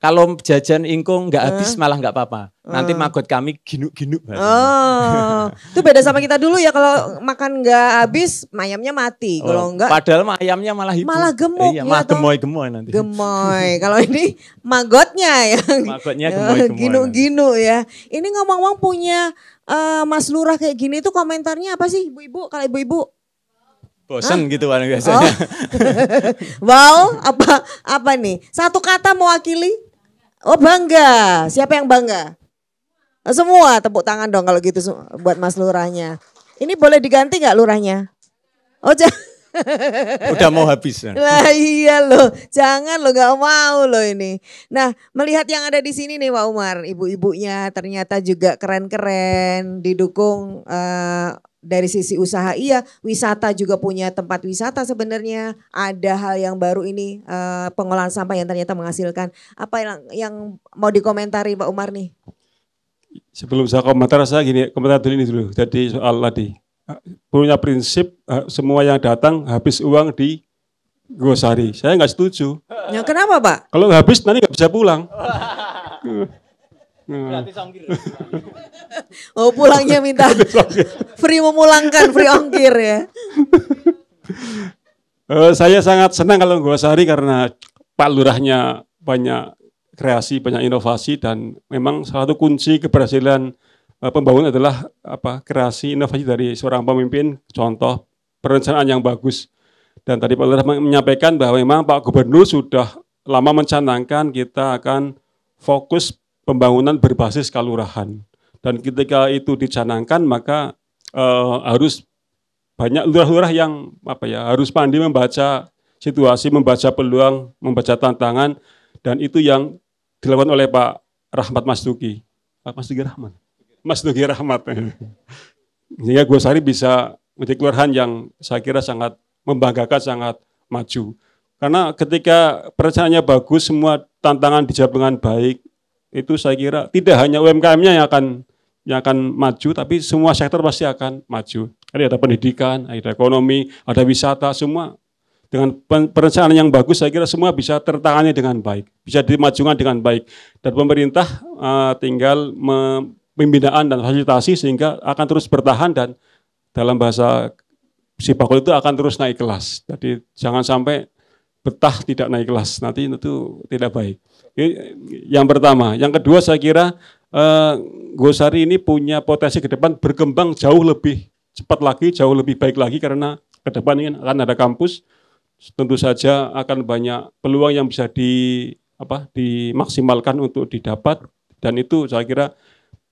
J: kalau jajan ingkung nggak habis uh, malah nggak apa-apa uh. nanti oh. magot kami ginuk-ginuk
A: oh itu beda sama kita dulu ya kalau makan nggak habis mayamnya mati oh. kalau nggak padahal
J: mayamnya malah hidup malah gemuk eh, iya, malah gemoy gemoy nanti
A: gemoy kalau ini magotnya yang magotnya gemoy gemoy ginuk-ginuk ya ini ngomong-ngomong punya uh, Mas Lurah kayak gini itu komentarnya apa sih ibu-ibu kalau ibu-ibu Bosan
C: Hah?
J: gitu kan biasanya. Oh.
A: wow, apa apa nih? Satu kata mewakili? Oh, bangga. Siapa yang bangga? Semua tepuk tangan dong kalau gitu buat Mas Lurahnya. Ini boleh diganti nggak lurahnya? Oh, jangan.
C: Udah
J: mau habis. Ya? Lah
A: iya loh, jangan loh gak mau loh ini. Nah melihat yang ada di sini nih Pak Umar, ibu-ibunya ternyata juga keren-keren, didukung uh, dari sisi usaha iya, wisata juga punya tempat wisata sebenarnya. Ada hal yang baru ini uh, pengolahan sampah yang ternyata menghasilkan. Apa yang, yang mau dikomentari Pak Umar nih?
I: Sebelum saya komentar saya gini, komentar dulu ini dulu. Jadi soal tadi punya prinsip eh, semua yang datang habis uang di Gosari. Saya nggak setuju.
A: Ya, kenapa Pak?
I: Kalau habis nanti nggak bisa pulang.
A: oh pulangnya minta free memulangkan, free ongkir ya.
I: uh, saya sangat senang kalau Gosari karena Pak Lurahnya banyak kreasi, banyak inovasi dan memang salah satu kunci keberhasilan Eh, pembangunan adalah apa kreasi inovasi dari seorang pemimpin contoh perencanaan yang bagus dan tadi Pak Lurah menyampaikan bahwa memang Pak Gubernur sudah lama mencanangkan kita akan fokus pembangunan berbasis kelurahan dan ketika itu dicanangkan maka eh, harus banyak lurah-lurah yang apa ya harus pandai membaca situasi membaca peluang membaca tantangan dan itu yang dilakukan oleh Pak Rahmat Mas Duki Pak Mas Duki Rahman Mas Dugi Rahmat. Sehingga ya, Sari bisa menjadi kelurahan yang saya kira sangat membanggakan, sangat maju. Karena ketika perencanaannya bagus, semua tantangan dijawab dengan baik, itu saya kira tidak hanya UMKM-nya yang akan yang akan maju, tapi semua sektor pasti akan maju. Jadi ada pendidikan, ada ekonomi, ada wisata, semua dengan perencanaan yang bagus saya kira semua bisa tertangani dengan baik, bisa dimajukan dengan baik. Dan pemerintah uh, tinggal pembinaan dan fasilitasi sehingga akan terus bertahan dan dalam bahasa si bakul itu akan terus naik kelas. Jadi jangan sampai betah tidak naik kelas, nanti itu tidak baik. Yang pertama, yang kedua saya kira eh, Gosari ini punya potensi ke depan berkembang jauh lebih cepat lagi, jauh lebih baik lagi karena ke depan ini akan ada kampus, tentu saja akan banyak peluang yang bisa di apa dimaksimalkan untuk didapat dan itu saya kira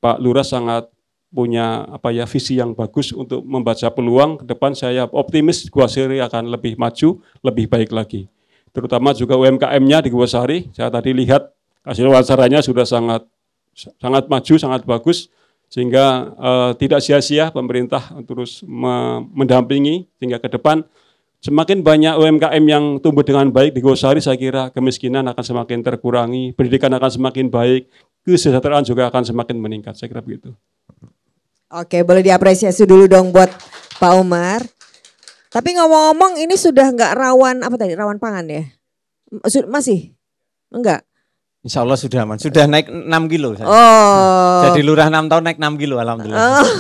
I: Pak Lurah sangat punya apa ya visi yang bagus untuk membaca peluang ke depan saya optimis Guasari akan lebih maju, lebih baik lagi. Terutama juga UMKM-nya di Guasari, saya tadi lihat hasil wawancaranya sudah sangat sangat maju, sangat bagus sehingga uh, tidak sia-sia pemerintah terus mendampingi sehingga ke depan Semakin banyak UMKM yang tumbuh dengan baik di Gosari, saya kira kemiskinan akan semakin terkurangi, pendidikan akan semakin baik, kesejahteraan juga akan semakin meningkat. Saya kira begitu.
A: Oke, boleh diapresiasi dulu dong buat Pak Umar. Tapi ngomong-ngomong ini sudah nggak rawan apa tadi rawan pangan ya? Masih? Enggak?
J: Insya Allah sudah aman. Sudah naik 6 kilo. Oh. Jadi lurah 6 tahun naik 6 kilo
C: alhamdulillah.
A: Oh.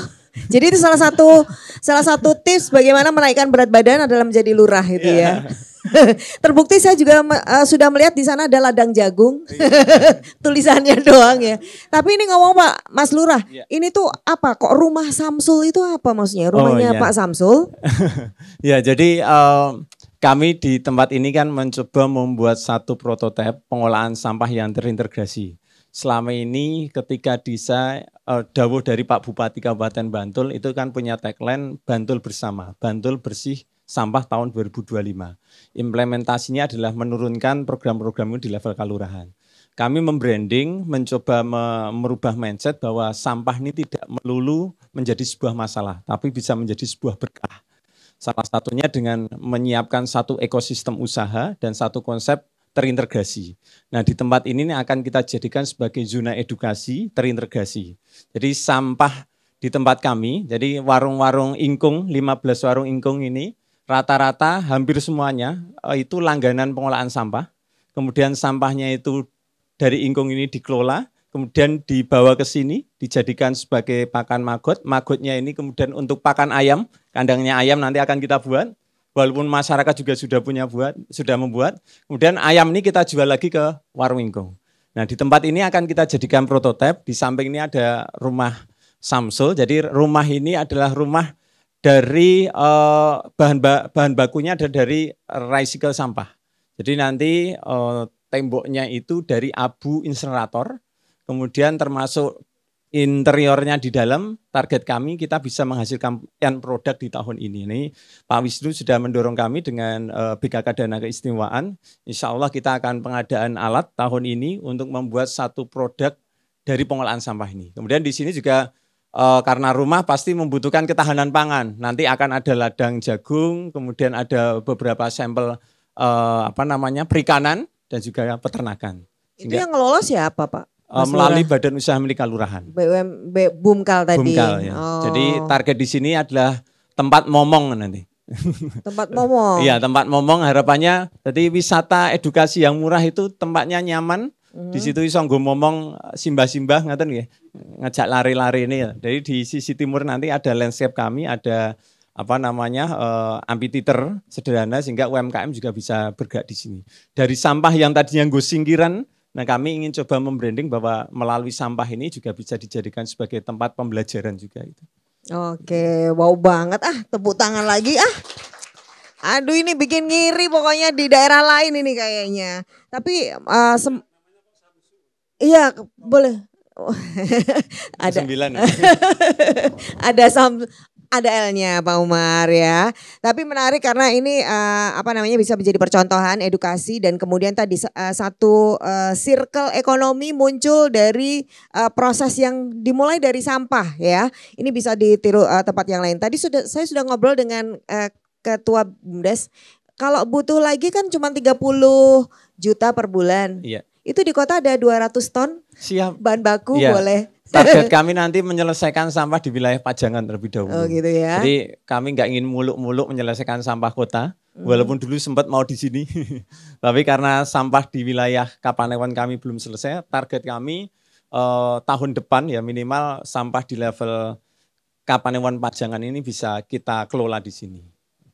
A: Jadi itu salah satu salah satu tips bagaimana menaikkan berat badan adalah menjadi lurah itu yeah. ya. Iya. Terbukti saya juga uh, sudah melihat di sana ada ladang jagung. Iya. Tulisannya doang ya. Tapi ini ngomong Pak Mas Lurah, yeah. ini tuh apa kok rumah Samsul itu apa maksudnya? Oh, Rumahnya oh, iya. yeah. Pak Samsul?
J: ya, jadi um... kami di tempat ini kan mencoba membuat satu prototipe pengolahan sampah yang terintegrasi selama ini ketika desa uh, eh, dawuh dari Pak Bupati Kabupaten Bantul itu kan punya tagline Bantul bersama, Bantul bersih sampah tahun 2025. Implementasinya adalah menurunkan program-program itu di level kelurahan. Kami membranding, mencoba me merubah mindset bahwa sampah ini tidak melulu menjadi sebuah masalah, tapi bisa menjadi sebuah berkah. Salah satunya dengan menyiapkan satu ekosistem usaha dan satu konsep terintegrasi. Nah, di tempat ini akan kita jadikan sebagai zona edukasi terintegrasi. Jadi sampah di tempat kami, jadi warung-warung ingkung, 15 warung ingkung ini rata-rata hampir semuanya eh, itu langganan pengolahan sampah. Kemudian sampahnya itu dari ingkung ini dikelola, kemudian dibawa ke sini, dijadikan sebagai pakan magot. Magotnya ini kemudian untuk pakan ayam, kandangnya ayam nanti akan kita buat walaupun masyarakat juga sudah punya buat, sudah membuat. Kemudian ayam ini kita jual lagi ke warung Warwingko. Nah, di tempat ini akan kita jadikan prototipe. Di samping ini ada rumah Samsul. Jadi rumah ini adalah rumah dari eh, bahan ba bahan bakunya ada dari recycle sampah. Jadi nanti eh, temboknya itu dari abu insenerator, kemudian termasuk interiornya di dalam target kami kita bisa menghasilkan end produk di tahun ini. Ini Pak Wisnu sudah mendorong kami dengan eh, BKK Dana Keistimewaan. Insya Allah kita akan pengadaan alat tahun ini untuk membuat satu produk dari pengolahan sampah ini. Kemudian di sini juga eh, karena rumah pasti membutuhkan ketahanan pangan. Nanti akan ada ladang jagung, kemudian ada beberapa sampel eh, apa namanya perikanan dan juga peternakan. Itu Sehingga, yang
A: ngelola siapa Pak? Eh, Mas melalui Lurah.
J: Badan Usaha Milik Kelurahan.
A: BUM Bumkal tadi. Bumkal ya. Oh. Jadi
J: target di sini adalah tempat momong nanti.
A: Tempat momong. Iya,
J: tempat momong harapannya tadi wisata edukasi yang murah itu tempatnya nyaman. Mm -hmm. Di mm-hmm. situ iso nggo momong eh, simbah-simbah ngaten nggih. Ngajak lari-lari ini ya. Jadi di sisi timur nanti ada landscape kami, ada apa namanya uh, amphitheater sederhana sehingga UMKM juga bisa bergerak di sini. Dari sampah yang tadinya nggo singkiran Nah kami ingin coba membranding bahwa melalui sampah ini juga bisa dijadikan sebagai tempat pembelajaran
A: juga. itu. Oke, wow banget ah, tepuk tangan lagi ah. Aduh ini bikin ngiri pokoknya di daerah lain ini kayaknya. Tapi uh, sem- iya boleh. Oh. ada sembilan ya? ada sam ada L-nya Pak Umar ya. Tapi menarik karena ini uh, apa namanya bisa menjadi percontohan edukasi dan kemudian tadi uh, satu uh, circle ekonomi muncul dari uh, proses yang dimulai dari sampah ya. Ini bisa ditiru uh, tempat yang lain. Tadi sudah saya sudah ngobrol dengan uh, ketua BUMDes kalau butuh lagi kan cuma 30 juta per bulan. Iya. Itu di kota ada 200 ton. Siap. Bahan baku iya. boleh Target
J: kami nanti menyelesaikan sampah di wilayah Pajangan terlebih dahulu. Oh gitu ya. Jadi kami nggak ingin muluk-muluk menyelesaikan sampah kota. Hmm. Walaupun dulu sempat mau di sini, tapi karena sampah di wilayah Kapanewon kami belum selesai, target kami eh, tahun depan ya minimal sampah di level Kapanewon Pajangan ini bisa kita kelola di sini.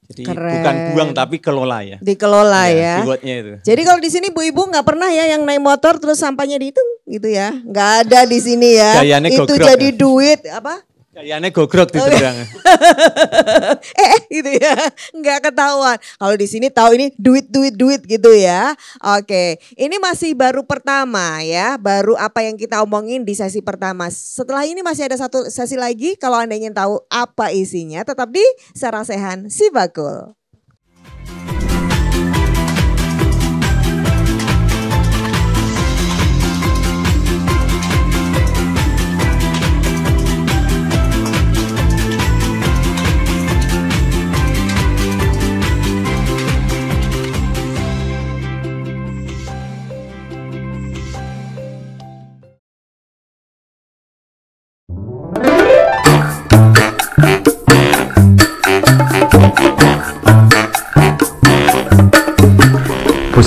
J: Jadi Keren. bukan buang tapi kelola ya. Dikelola iya, ya. ya. itu. Jadi kalau
A: di sini bu-ibu nggak pernah ya yang naik motor terus sampahnya dihitung gitu ya. Nggak ada di sini ya. Gayanya itu jadi ya. duit apa?
J: Gayane gogrok di seberang.
A: eh gitu ya. Enggak ketahuan. Kalau di sini tahu ini duit duit duit gitu ya. Oke. Ini masih baru pertama ya. Baru apa yang kita omongin di sesi pertama. Setelah ini masih ada satu sesi lagi kalau Anda ingin tahu apa isinya tetap di Sarasehan Sibakul.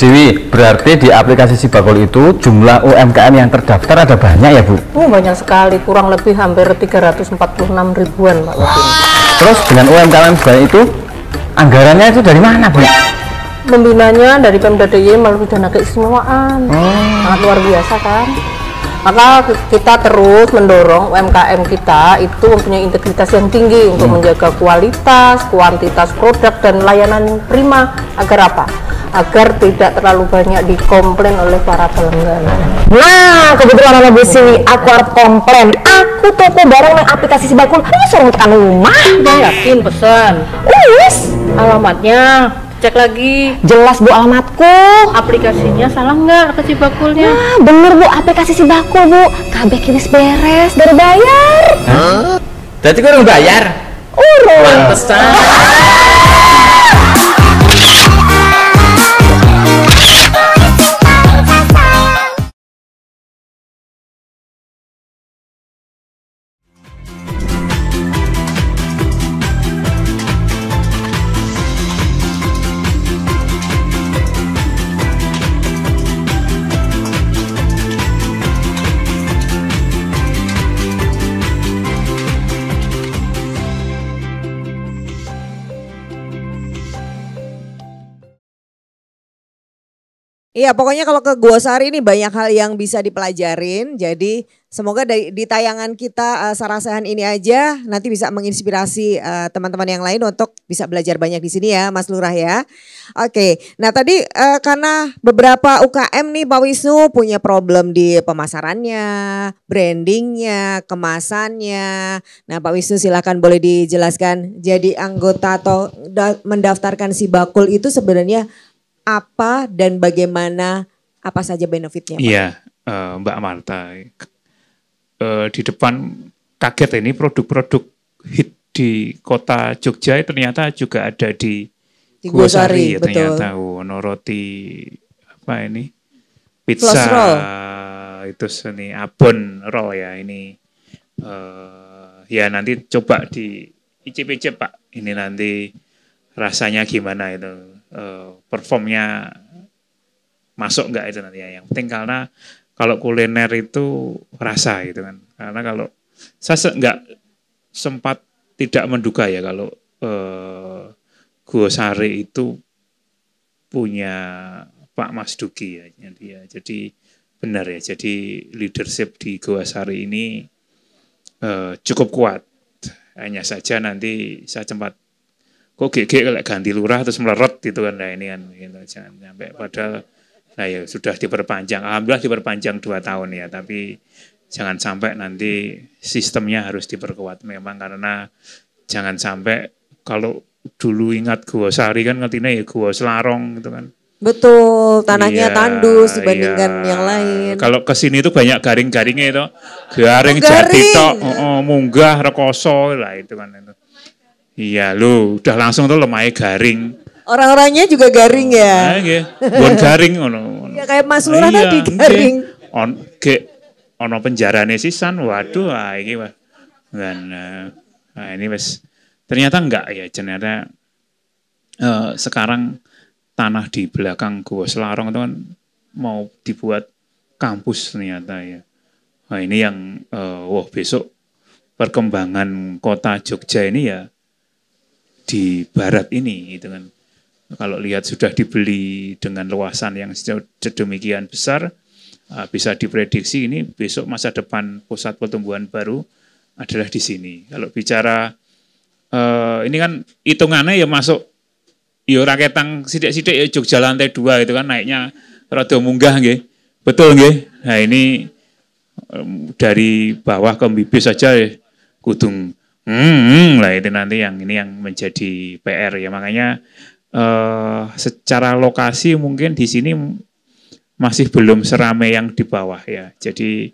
J: Siwi, berarti di aplikasi Sibakul itu jumlah
D: UMKM yang terdaftar ada banyak ya Bu?
F: Oh banyak sekali, kurang lebih hampir 346 ribuan Pak wow.
D: Terus dengan UMKM sebanyak itu, anggarannya itu dari mana Bu?
F: Pembinanya dari Pemda DIY melalui dana keistimewaan, hmm. sangat luar biasa kan? maka kita terus mendorong UMKM kita itu mempunyai integritas yang tinggi untuk hmm. menjaga kualitas, kuantitas produk dan layanan prima agar apa? agar tidak terlalu banyak dikomplain oleh para pelanggan.
A: Nah, kebetulan anak di sini aku harus komplain. Aku toko barang yang aplikasi si bakul ini suruh tekan rumah. Yakin pesan. Uis alamatnya
F: cek lagi jelas bu alamatku aplikasinya salah nggak ke bakulnya nah,
G: bener bu aplikasi si bakul bu kabe kiris beres dari bayar
C: Tadi jadi kurang bayar urus pesan.
A: Iya, pokoknya kalau ke Gua Sari ini banyak hal yang bisa dipelajarin. Jadi semoga dari di tayangan kita uh, sarasehan ini aja nanti bisa menginspirasi eh, teman-teman uh, yang lain untuk bisa belajar banyak di sini ya, Mas Lurah ya. Oke, nah tadi uh, karena beberapa UKM nih Pak Wisnu punya problem di pemasarannya, brandingnya, kemasannya. Nah Pak Wisnu silahkan boleh dijelaskan. Jadi anggota atau mendaftarkan si bakul itu sebenarnya apa dan bagaimana apa saja benefitnya? Iya, Iya,
H: uh, Mbak Marta. Uh, di depan kaget ini produk-produk hit di kota Jogja ternyata juga ada di,
C: di Gosari, ya ternyata
H: oh, roti apa ini pizza itu seni abon roll ya ini uh, ya nanti coba di icip-icip pak ini nanti rasanya gimana itu uh, performnya masuk nggak itu nanti ya. Yang penting karena kalau kuliner itu rasa gitu kan. Karena kalau saya nggak sempat tidak menduga ya kalau eh, Sari itu punya Pak Mas Duki ya. Jadi, ya, jadi benar ya. Jadi leadership di Gua Sari ini eh, cukup kuat. Hanya saja nanti saya sempat kok gege kalau ganti lurah terus meleret gitu kan nah ini kan gitu. jangan sampai pada nah ya sudah diperpanjang alhamdulillah diperpanjang dua tahun ya tapi jangan sampai nanti sistemnya harus diperkuat memang karena jangan sampai kalau dulu ingat gua sari kan ngertinya ya gua selarong gitu kan
A: Betul, tanahnya iya, tandus dibandingkan iya. yang lain.
H: Kalau kesini sini itu banyak garing-garingnya itu. Garing, garing. jati tok, oh, oh, munggah, rekoso lah itu kan itu. Iya lo, udah langsung tuh lemai garing. Orang-orangnya
A: juga garing ya. Nah, iya. bukan garing.
H: Ono, Ya kayak Mas Lurah iya, tadi garing. on, ke, ono penjarane San, waduh, ah, ini wah. Dan, nah, nah, ini mas. ternyata enggak ya, ternyata uh, eh, sekarang tanah di belakang gua Selarong itu kan mau dibuat kampus ternyata ya. Nah ini yang uh, wah besok perkembangan kota Jogja ini ya di barat ini gitu kan. Kalau lihat sudah dibeli dengan luasan yang sedemikian besar, eh, bisa diprediksi ini besok masa depan pusat pertumbuhan baru adalah di sini. Kalau bicara eh, ini kan hitungannya ya masuk ya raketang sidik-sidik ya Jogja lantai dua gitu kan naiknya rada munggah nggih. Betul nggih. Nah ini dari bawah ke bibir saja ya, kudung Hmm, hmm, lah itu nanti yang ini yang menjadi PR ya. Makanya eh, secara lokasi mungkin di sini masih belum serame yang di bawah ya. Jadi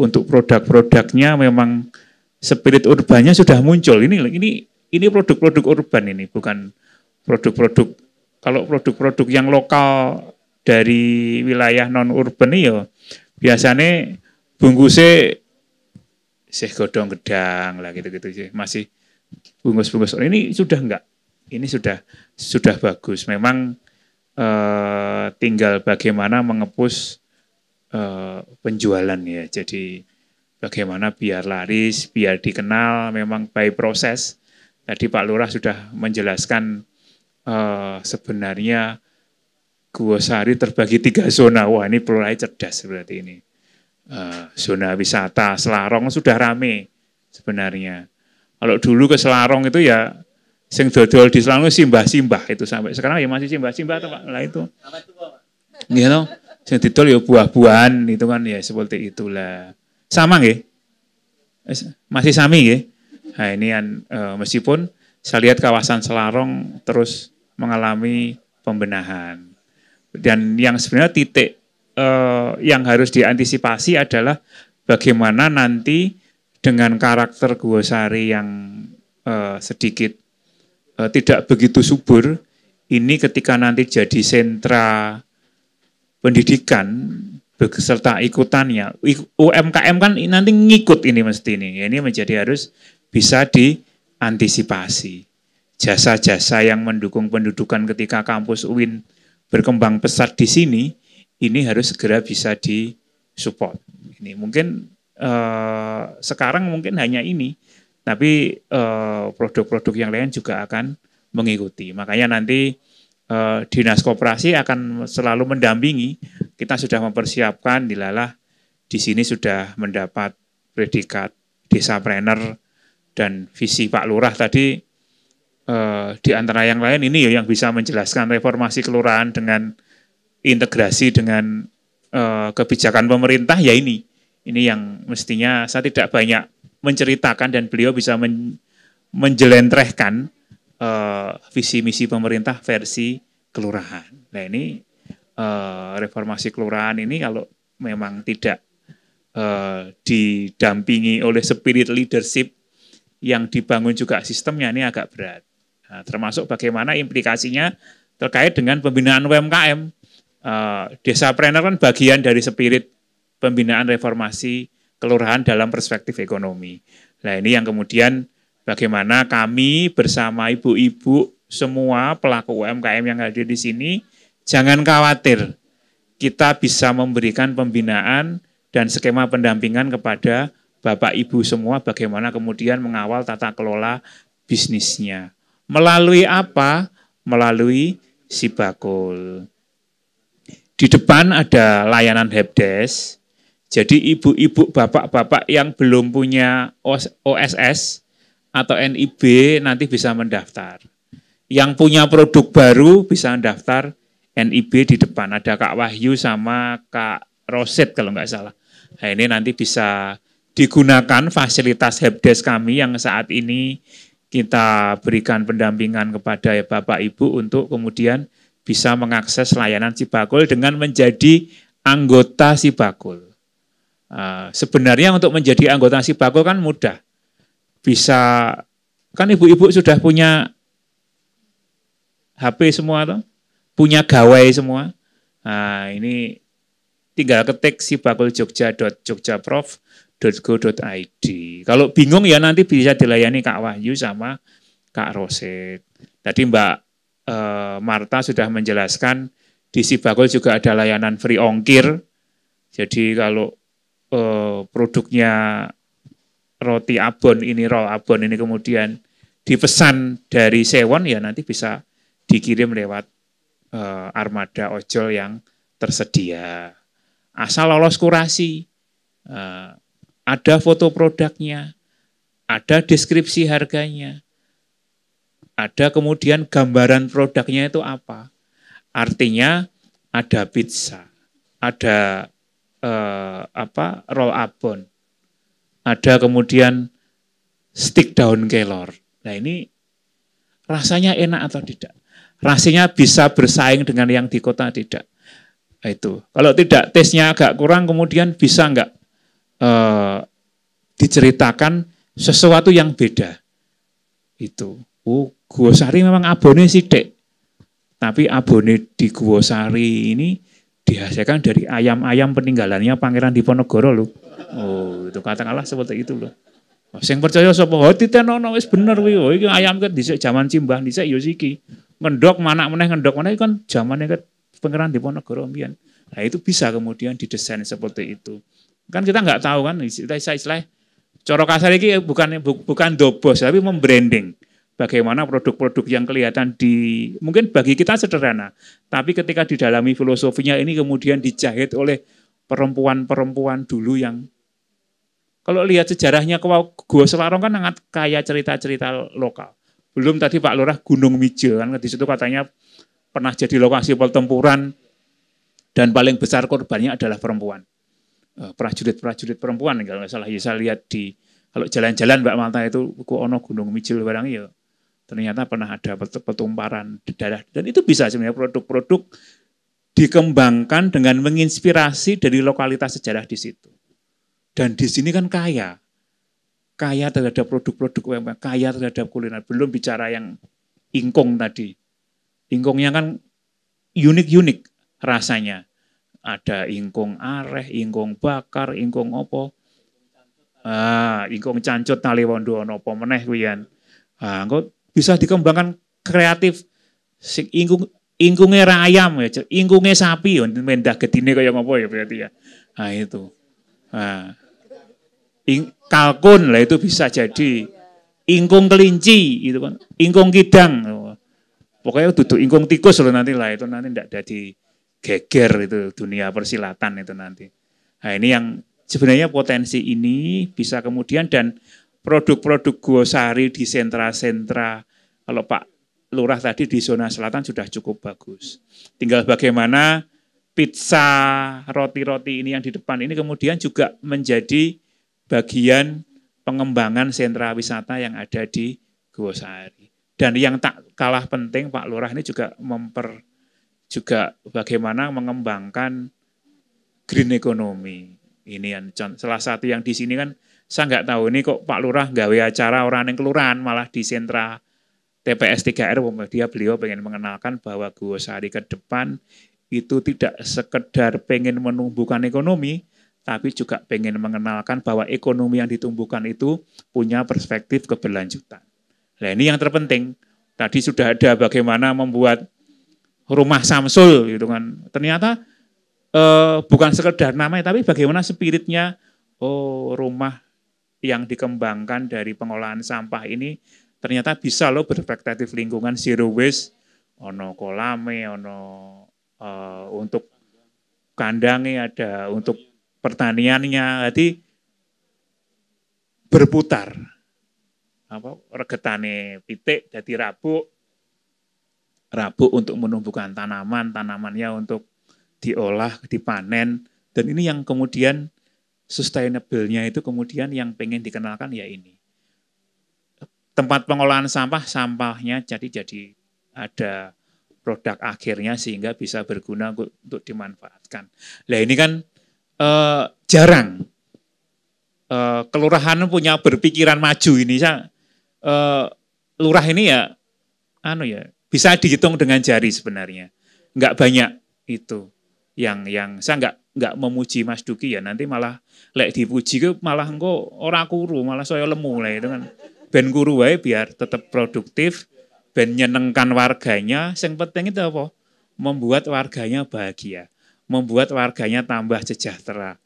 H: untuk produk-produknya memang spirit urbannya sudah muncul. Ini ini ini produk-produk urban ini bukan produk-produk kalau produk-produk yang lokal dari wilayah non urban ya biasanya bungkusnya sih godong gedang lah gitu-gitu sih. Masih bungkus-bungkus. Oh, ini sudah enggak. Ini sudah sudah bagus. Memang eh, tinggal bagaimana mengepus eh, penjualan ya. Jadi bagaimana biar laris, biar dikenal memang by proses. Tadi Pak Lurah sudah menjelaskan eh, sebenarnya Sari terbagi tiga zona. Wah ini Plurai cerdas berarti ini. Eh, zona wisata Selarong sudah rame sebenarnya. Kalau dulu ke Selarong itu ya sing dodol di Selarong simbah-simbah itu sampai sekarang ya masih simbah-simbah atau Pak? Lah itu. You iya, know, sing dodol ya buah-buahan itu kan ya seperti itulah. Sama nggih? Masih sami nggih? Nah, ini yang uh, eh, meskipun saya lihat kawasan Selarong terus mengalami pembenahan. Dan yang sebenarnya titik eh, yang harus diantisipasi adalah bagaimana nanti dengan karakter Guosari yang eh, sedikit eh, tidak begitu subur, ini ketika nanti jadi sentra pendidikan beserta ikutannya UMKM kan nanti ngikut ini mesti ini ini menjadi harus bisa diantisipasi jasa-jasa yang mendukung pendudukan ketika kampus UIN berkembang pesat di sini ini harus segera bisa disupport. Ini mungkin uh, sekarang mungkin hanya ini, tapi produk eh, produk-produk yang lain juga akan mengikuti. Makanya nanti uh, dinas koperasi akan selalu mendampingi. Kita sudah mempersiapkan dilalah di sini sudah mendapat predikat desa planner dan visi Pak Lurah tadi uh, di antara yang lain ini ya yang bisa menjelaskan reformasi kelurahan dengan integrasi dengan uh, kebijakan pemerintah ya ini. Ini yang mestinya saya tidak banyak menceritakan dan beliau bisa men menjelentrehkan uh, visi misi pemerintah versi kelurahan. Nah ini uh, reformasi kelurahan ini kalau memang tidak uh, didampingi oleh spirit leadership yang dibangun juga sistemnya ini agak berat. Nah, termasuk bagaimana implikasinya terkait dengan pembinaan UMKM. Eh, desa planner kan bagian dari spirit pembinaan reformasi kelurahan dalam perspektif ekonomi. Nah ini yang kemudian bagaimana kami bersama ibu-ibu semua pelaku UMKM yang hadir di sini, jangan khawatir, kita bisa memberikan pembinaan dan skema pendampingan kepada Bapak Ibu semua bagaimana kemudian mengawal tata kelola bisnisnya. Melalui apa? Melalui Sibakul. Di depan ada layanan helpdesk. Jadi ibu-ibu, bapak-bapak yang belum punya OSS atau NIB nanti bisa mendaftar. Yang punya produk baru bisa mendaftar NIB di depan. Ada Kak Wahyu sama Kak Roset kalau nggak salah. Nah ini nanti bisa digunakan fasilitas helpdesk kami yang saat ini kita berikan pendampingan kepada ya Bapak Ibu untuk kemudian bisa mengakses layanan Sibakul dengan menjadi anggota Sibakul. Ah, sebenarnya untuk menjadi anggota Sibakul kan mudah. Bisa, kan ibu-ibu sudah punya HP semua, tuh punya gawai semua. Nah, ini tinggal ketik sibakuljogja.jogjaprof.go.id. Kalau bingung ya nanti bisa dilayani Kak Wahyu sama Kak Roset. Tadi Mbak Eh, Marta sudah menjelaskan di Sibakul juga ada layanan free ongkir. Jadi kalau eh, produknya roti abon ini roll abon ini kemudian dipesan dari Sewon ya nanti bisa dikirim lewat eh, armada ojol yang tersedia. Asal lolos kurasi, ada foto produknya, ada deskripsi harganya, ada kemudian gambaran produknya itu apa. Artinya ada pizza, ada eh, apa roll abon, ada kemudian stick daun kelor. Nah ini rasanya enak atau tidak? Rasanya bisa bersaing dengan yang di kota tidak? Itu. Kalau tidak, tesnya agak kurang, kemudian bisa nggak eh, diceritakan sesuatu yang beda? Itu. Oh, Guwasari memang abone sidik. Tapi abone di Guwasari ini dihasilkan dari ayam-ayam peninggalannya Pangeran Diponegoro loh. Oh, itu katakanlah seperti itu loh. Sing percaya sapa oh titenono wis bener kuwi. Oh, iki ayam kan dhisik zaman cimbang dhisik ya siki. Mendok mana meneh ngendok meneh kan zamannya ket Pangeran Diponegoro mbiyen. Nah, itu bisa kemudian didesain seperti itu. Kan kita nggak tahu kan istilah istilah coro kasar ini bukan bukan dobos tapi membranding bagaimana produk-produk yang kelihatan di mungkin bagi kita sederhana, tapi ketika didalami filosofinya ini kemudian dijahit oleh perempuan-perempuan dulu yang kalau lihat sejarahnya Gua Selarong kan sangat kaya cerita-cerita lokal. Belum tadi Pak Lurah Gunung Mijil kan di situ katanya pernah jadi lokasi pertempuran dan paling besar korbannya adalah perempuan. Eh, prajurit-prajurit perempuan kalau nggak salah ya saya lihat di kalau jalan-jalan Mbak Malta itu buku ono Gunung Mijil barang ya ternyata pernah ada petumparan di darah. Dan itu bisa sebenarnya produk-produk dikembangkan dengan menginspirasi dari lokalitas sejarah di situ. Dan di sini kan kaya. Kaya terhadap produk-produk UMKM, kaya terhadap kuliner. Belum bicara yang ingkung tadi. Ingkungnya kan unik-unik rasanya. Ada ingkung areh, ingkung bakar, ingkung opo. Ah, ingkung cancut tali wondo opo meneh kuyan. Ah, bisa dikembangkan kreatif sing ingkung ingkunge ra ayam ya, ingkunge sapi ya mendah gedine kaya ngopo ya berarti ya. Nah itu. Nah. Ing, kalkun lah itu bisa jadi. Ingkung kelinci itu kan. Ingkung kidang. Pokoknya duduk ingkung tikus loh nanti lah itu nanti tidak jadi geger itu dunia persilatan itu nanti. Nah ini yang sebenarnya potensi ini bisa kemudian dan produk-produk Guosari di sentra-sentra. Kalau Pak Lurah tadi di zona selatan sudah cukup bagus. Tinggal bagaimana pizza, roti-roti ini yang di depan ini kemudian juga menjadi bagian pengembangan sentra wisata yang ada di Guosari. Dan yang tak kalah penting Pak Lurah ini juga memper juga bagaimana mengembangkan green economy. Ini yang salah satu yang di sini kan saya nggak tahu ini kok Pak Lurah gawe acara orang yang kelurahan malah di sentra TPS 3R dia beliau pengen mengenalkan bahwa gua sehari ke depan itu tidak sekedar pengen menumbuhkan ekonomi, tapi juga pengen mengenalkan bahwa ekonomi yang ditumbuhkan itu punya perspektif keberlanjutan. Nah ini yang terpenting. Tadi sudah ada bagaimana membuat rumah Samsul gitu kan. Ternyata eh, bukan sekedar namanya, tapi bagaimana spiritnya oh rumah yang dikembangkan dari pengolahan sampah ini ternyata bisa loh berperspektif lingkungan zero waste ono kolame ono uh, untuk kandangnya ada untuk pertaniannya jadi berputar apa regetane pitik jadi rabuk rabuk untuk menumbuhkan tanaman tanamannya untuk diolah dipanen dan ini yang kemudian sustainable-nya itu kemudian yang pengen dikenalkan ya ini. Tempat pengolahan sampah, sampahnya jadi jadi ada produk akhirnya sehingga bisa berguna untuk dimanfaatkan. Nah ini kan e, jarang e, kelurahan punya berpikiran maju ini. Saya, e, eh, lurah ini ya, anu ya bisa dihitung dengan jari sebenarnya. Enggak banyak itu yang yang saya nggak nggak memuji Mas Duki ya nanti malah lek dipuji ke malah engko ora kuru malah saya lemu lah itu kan ben kuru wae biar tetap produktif ben nyenengkan warganya yang penting itu apa membuat warganya bahagia membuat warganya tambah sejahtera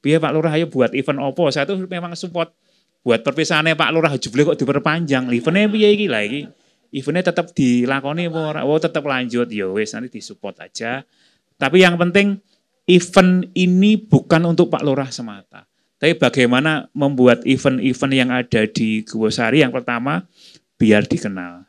H: biar Pak Lurah ayo buat event opo saya tuh memang support buat perpisahannya Pak Lurah jebule kok diperpanjang eventnya piye iki lah eventnya tetap dilakoni ora oh tetap lanjut ya wis nanti disupport aja tapi yang penting event ini bukan untuk Pak Lurah semata. Tapi bagaimana membuat event-event yang ada di Gowosari yang pertama biar dikenal.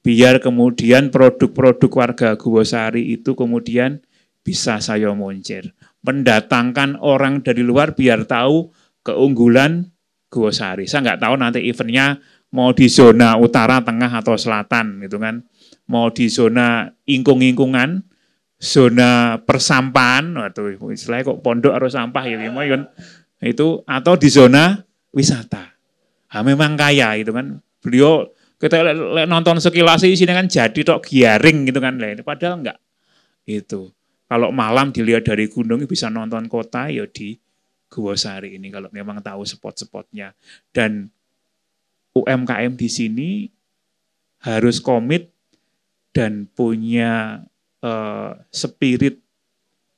H: Biar kemudian produk-produk warga Gowosari itu kemudian bisa saya moncir. Mendatangkan orang dari luar biar tahu keunggulan Gowosari. Saya nggak tahu nanti eventnya mau di zona utara, tengah, atau selatan gitu kan. Mau di zona ingkung-ingkungan, zona persampahan atau istilahnya kok pondok harus sampah gitu, ya itu atau di zona wisata. Ah memang kaya gitu kan. Beliau kita nonton sekilas di sini kan jadi tok giaring gitu kan. Padahal enggak. Itu. Kalau malam dilihat dari gunung bisa nonton kota ya di Gua Sari ini kalau memang tahu spot-spotnya. Dan UMKM di sini harus komit dan punya uh, spirit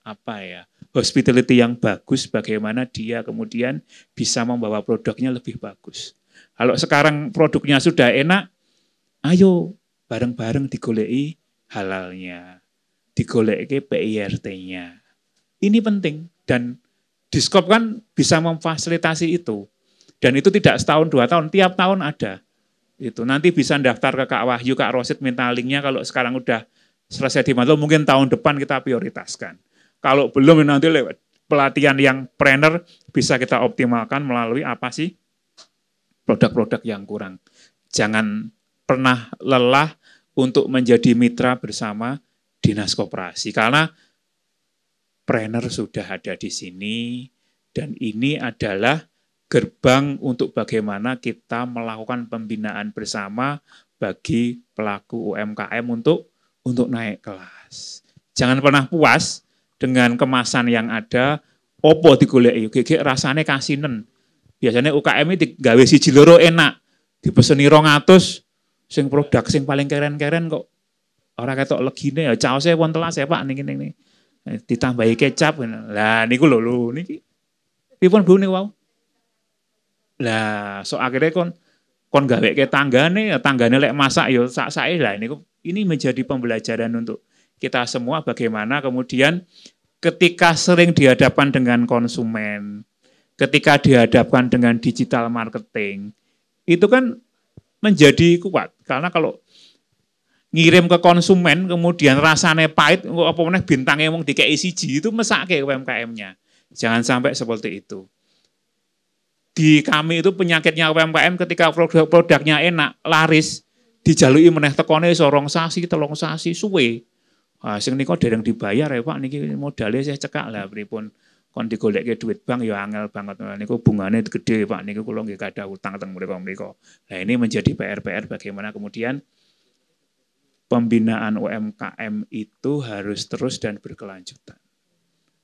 H: apa ya hospitality yang bagus bagaimana dia kemudian bisa membawa produknya lebih bagus. Kalau sekarang produknya sudah enak, ayo bareng-bareng digoleki halalnya, digoleki PIRT-nya. Ini penting dan Diskop kan bisa memfasilitasi itu. Dan itu tidak setahun dua tahun, tiap tahun ada. Itu nanti bisa daftar ke Kak Wahyu, Kak Rosit minta linknya kalau sekarang udah selesai di Mantul, mungkin tahun depan kita prioritaskan. Kalau belum nanti lewat pelatihan yang trainer bisa kita optimalkan melalui apa sih produk-produk yang kurang. Jangan pernah lelah untuk menjadi mitra bersama dinas koperasi karena trainer sudah ada di sini dan ini adalah gerbang untuk bagaimana kita melakukan pembinaan bersama bagi pelaku UMKM untuk untuk naik kelas. Jangan pernah puas dengan kemasan yang ada, opo yuk, gegek rasane kasinen. Biasanya UKM ini gawe si jiloro enak, dipeseni rongatus, sing produk sing paling keren-keren kok Orang ketok legine ya saya pun e telas ya Pak nih nih nih. Ditambahi kecap. Lah niku lho nih. niki. Pripun Bu nih wow. Lah so akhirnya kon kon gawe ke tangga ya, nih lek masak yo ya, sak sak lah niku ini menjadi pembelajaran untuk kita semua bagaimana kemudian ketika sering dihadapkan dengan konsumen, ketika dihadapkan dengan digital marketing, itu kan menjadi kuat. Karena kalau ngirim ke konsumen, kemudian rasanya pahit, apa mana bintangnya mau di KICG itu mesak ke UMKM-nya. Jangan sampai seperti itu. Di kami itu penyakitnya UMKM ketika produk-produknya enak, laris, Dijalui meneh tekone sorong sasi, telung sasi suwe. Ah sing niko dereng dibayar ya Pak niki modalnya saya cekak lah pripun kon ke duit bank ya angel banget. Nah, niku bunganya gede Pak niku kalau nggak ada utang teng mereka mereka Nah ini menjadi PR-PR bagaimana kemudian pembinaan UMKM itu harus terus dan berkelanjutan.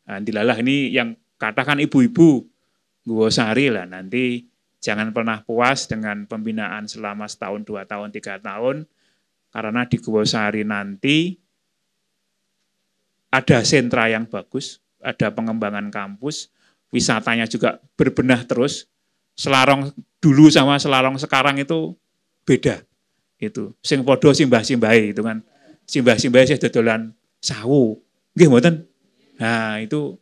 H: Nanti lah ini yang katakan ibu-ibu, gue sehari lah nanti Jangan pernah puas dengan pembinaan selama setahun, dua tahun, tiga tahun, karena di sehari nanti ada sentra yang bagus, ada pengembangan kampus, wisatanya juga berbenah terus. Selarong dulu sama selarong sekarang itu beda. Itu sing podo simbah-simbahe itu kan. Simbah-simbahe sih dodolan sawu. Nggih mboten? Nah, itu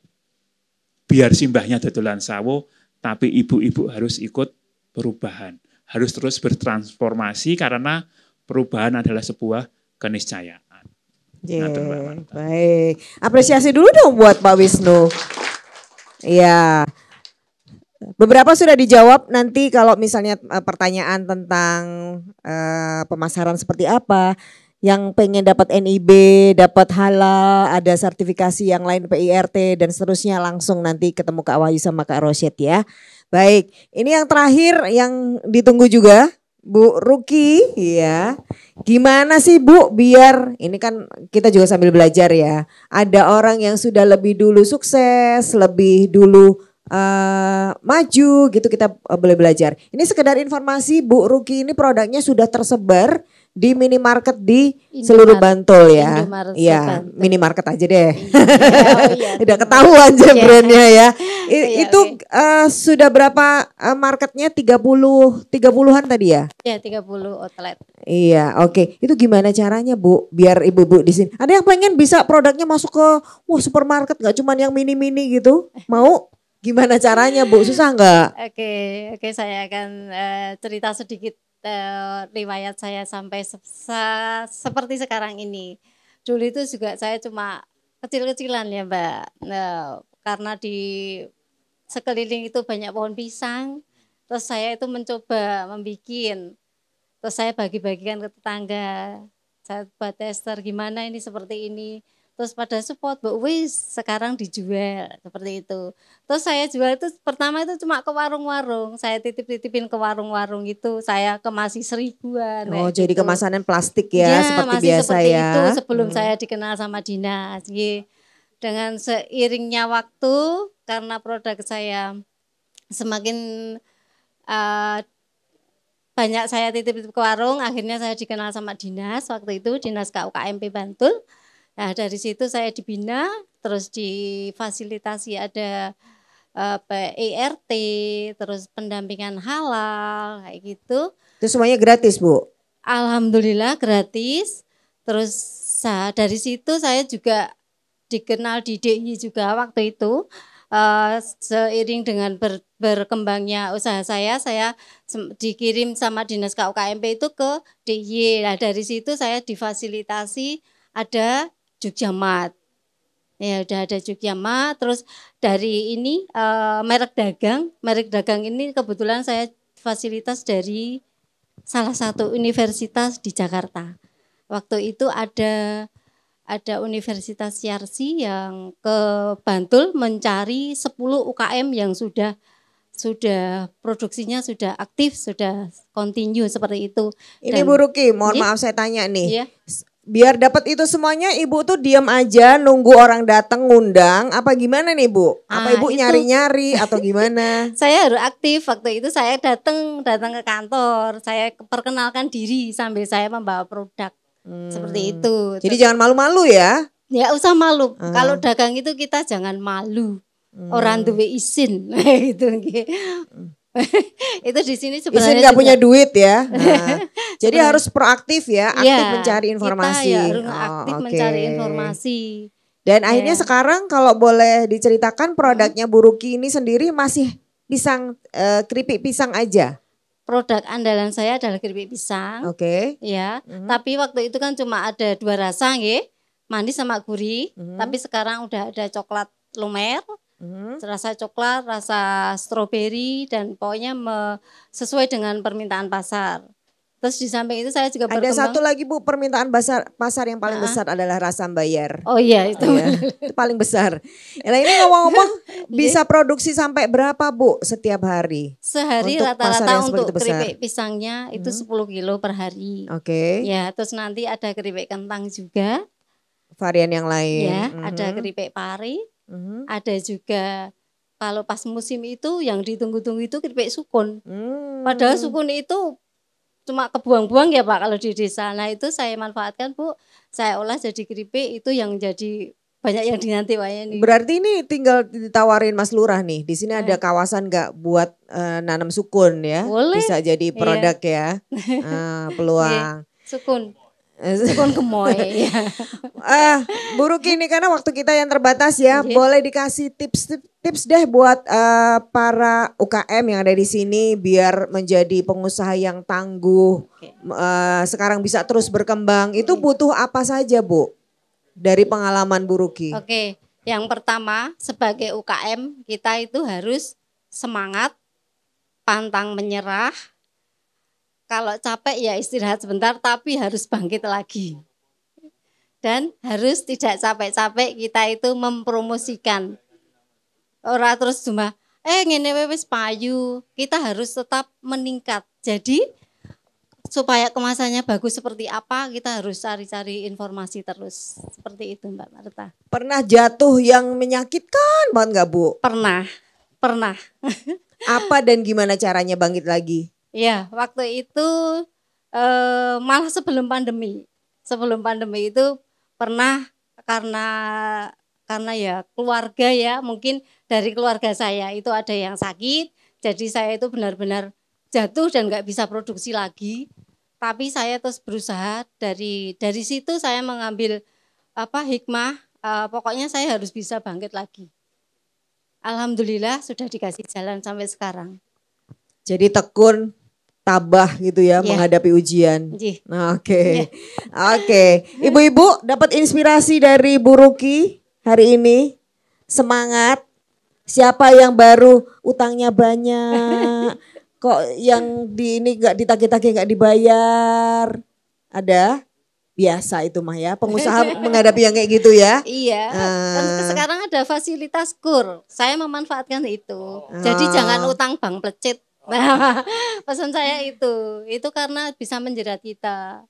H: biar simbahnya dodolan sawo, tapi ibu-ibu harus ikut perubahan, harus terus bertransformasi karena perubahan adalah sebuah keniscayaan.
A: Yeah, baik, apresiasi dulu dong buat Pak Wisnu. Iya. Beberapa sudah dijawab nanti kalau misalnya eh, pertanyaan tentang uh, pemasaran seperti apa, yang pengen dapat NIB, dapat HALA, ada sertifikasi yang lain PIRT dan seterusnya langsung nanti ketemu Kak Wahyu sama Kak Roset ya. Baik, ini yang terakhir yang ditunggu juga Bu Ruki ya. Gimana sih Bu biar ini kan kita juga sambil belajar ya. Ada orang yang sudah lebih dulu sukses, lebih dulu uh, maju gitu kita eh, boleh belajar. Ini sekedar informasi Bu Ruki ini produknya sudah tersebar di minimarket di Indomaret. seluruh Bantul ya. ya minimarket aja deh. Iya, oh, iya. Tidak ketahuan aja iya. brandnya ya. I, yeah, iya, itu okay. uh, eh, sudah berapa uh, marketnya 30 tiga puluhan tadi ya?
K: Ya, yeah, 30 outlet.
A: Iya, oke. Okay. Itu gimana caranya, Bu? Biar ibu-ibu di sini. Ada yang pengen bisa produknya masuk ke wah supermarket nggak cuman yang mini-mini gitu? Mau? Gimana caranya Bu? Susah nggak?
K: Oke, oke okay, saya akan uh, cerita sedikit uh, riwayat saya sampai se se seperti sekarang ini. Dulu itu juga saya cuma kecil-kecilan ya Mbak. Nah, karena di sekeliling itu banyak pohon pisang, terus saya itu mencoba membuat, terus saya bagi-bagikan ke tetangga. Saya buat tester gimana ini seperti ini terus pada support bu wis sekarang dijual seperti itu terus saya jual itu pertama itu cuma ke warung-warung saya titip-titipin ke warung-warung itu saya kemasi seribuan oh jadi
A: gitu. kemasanan plastik ya, ya seperti masih biasa seperti ya itu sebelum hmm. saya
K: dikenal sama dinas Ye. dengan seiringnya waktu karena produk saya semakin uh, banyak saya titip, titip ke warung akhirnya saya dikenal sama dinas waktu itu dinas KUKMP Bantul Nah dari situ saya dibina, terus difasilitasi ada apa, ERT, terus pendampingan halal kayak gitu.
A: Itu semuanya gratis bu?
K: Alhamdulillah gratis. Terus saya, dari situ saya juga dikenal di DI juga waktu itu. Uh, seiring dengan ber, berkembangnya usaha saya, saya dikirim sama dinas KUKMP itu ke DIY. Nah dari situ saya difasilitasi ada Jogja Mat. Ya udah ada Jogja Mat, terus dari ini uh, merek dagang, merek dagang ini kebetulan saya fasilitas dari salah satu universitas di Jakarta. Waktu itu ada ada Universitas Yarsi yang ke Bantul mencari 10 UKM yang sudah sudah produksinya sudah aktif, sudah continue seperti
A: itu. Ini Dan, Bu Ruki, mohon ya? maaf saya tanya nih. Ya? biar dapat itu semuanya ibu tuh diam aja nunggu orang datang ngundang apa gimana nih bu apa nah, ibu nyari nyari atau gimana
K: saya harus aktif waktu itu saya datang datang ke kantor saya perkenalkan diri sambil saya membawa produk hmm. seperti itu
A: jadi Terus, jangan malu malu ya
K: ya usah malu hmm. kalau dagang itu kita jangan malu hmm. orang duwe izin gitu, gitu. itu di sini sebenarnya izin gak punya
A: duit ya nah. Jadi hmm. harus proaktif ya, iya, aktif ya, mencari informasi. Kita ya oh,
K: aktif okay. mencari informasi. Dan ya. akhirnya
A: sekarang kalau boleh diceritakan hmm. produknya Buruki ini sendiri masih pisang uh, keripik pisang aja.
K: Produk andalan saya adalah keripik pisang. Oke. Okay. Ya, mm -hmm. tapi waktu itu kan cuma ada dua rasa nggih, manis sama gurih. Mm -hmm. Tapi sekarang udah ada coklat lumer, mm -hmm. rasa coklat, rasa stroberi dan pokoknya sesuai dengan permintaan pasar.
A: Terus di samping itu saya juga berkembang. Ada satu lagi Bu permintaan pasar pasar yang paling uh -huh. besar adalah rasa bayar. Oh iya itu. Oh, iya. itu paling besar. Nah ini ngomong-ngomong iya. bisa produksi sampai berapa Bu setiap hari? Sehari rata-rata untuk, untuk keripik
K: pisangnya itu hmm. 10 kilo per hari.
A: Oke. Okay. Ya,
K: terus nanti ada keripik kentang
A: juga. Varian yang lain. Ya, mm -hmm. ada
K: keripik pari. Mm -hmm. Ada juga kalau pas musim itu yang ditunggu-tunggu itu keripik sukun. Hmm. Padahal sukun itu cuma kebuang-buang ya Pak kalau di desa. Nah itu saya manfaatkan Bu, saya olah jadi keripik itu yang jadi banyak yang dinanti Pak ya, ini.
A: Berarti ini tinggal ditawarin Mas Lurah nih. Di sini ada nah. kawasan nggak buat uh, nanam sukun ya? Boleh. Bisa jadi produk iya. ya. Uh, peluang. Iya, sukun. Sukun gemoy. uh, buruk ini karena waktu kita yang terbatas ya, iya. boleh dikasih tips tips deh buat uh, para UKM yang ada di sini biar menjadi pengusaha yang tangguh. Okay. Uh, eh, sekarang bisa terus berkembang. Itu iya. butuh apa saja, Bu? Dari pengalaman Buruki? Oke.
K: Okay. Yang pertama, sebagai UKM kita itu harus semangat, pantang menyerah, kalau capek ya istirahat sebentar, tapi harus bangkit lagi. Dan harus tidak capek-capek kita itu mempromosikan. Orang terus cuma, eh ngene wis payu. Kita harus tetap meningkat. Jadi supaya kemasannya bagus seperti apa kita harus cari-cari informasi terus seperti itu
A: Mbak Marta. Pernah jatuh yang menyakitkan banget nggak Bu? Pernah, pernah. apa dan gimana caranya bangkit lagi?
K: Ya, waktu itu eh, malah sebelum pandemi. Sebelum pandemi itu pernah karena karena ya keluarga ya mungkin dari keluarga saya itu ada yang sakit, jadi saya itu benar-benar jatuh dan nggak bisa produksi lagi. Tapi saya terus berusaha dari dari situ saya mengambil apa hikmah. Eh, pokoknya saya harus bisa bangkit lagi. Alhamdulillah sudah dikasih jalan sampai sekarang.
A: Jadi tekun tabah gitu ya yeah. menghadapi ujian. Iya. Nah, oke, iya. oke. Ibu-ibu dapat inspirasi dari Bu Ruki hari ini. Semangat. Siapa yang baru utangnya banyak, kok yang di ini nggak ditagih-tagih nggak dibayar, ada? biasa itu mah ya pengusaha menghadapi yang kayak gitu ya
K: iya uh, ah. Dan sekarang ada fasilitas kur saya memanfaatkan itu Uh. jadi ah. jangan utang bank plecit Nah, pesan saya itu, itu karena bisa menjerat kita.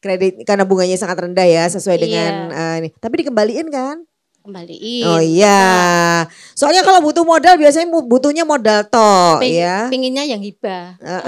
A: Kredit karena bunganya sangat rendah ya, sesuai iya. dengan uh, ini. Tapi dikembaliin kan?
K: Kembaliin. Oh iya.
A: Soalnya kalau butuh modal biasanya butuhnya modal toh Ping, ya.
K: Pinginnya yang hibah. Eh.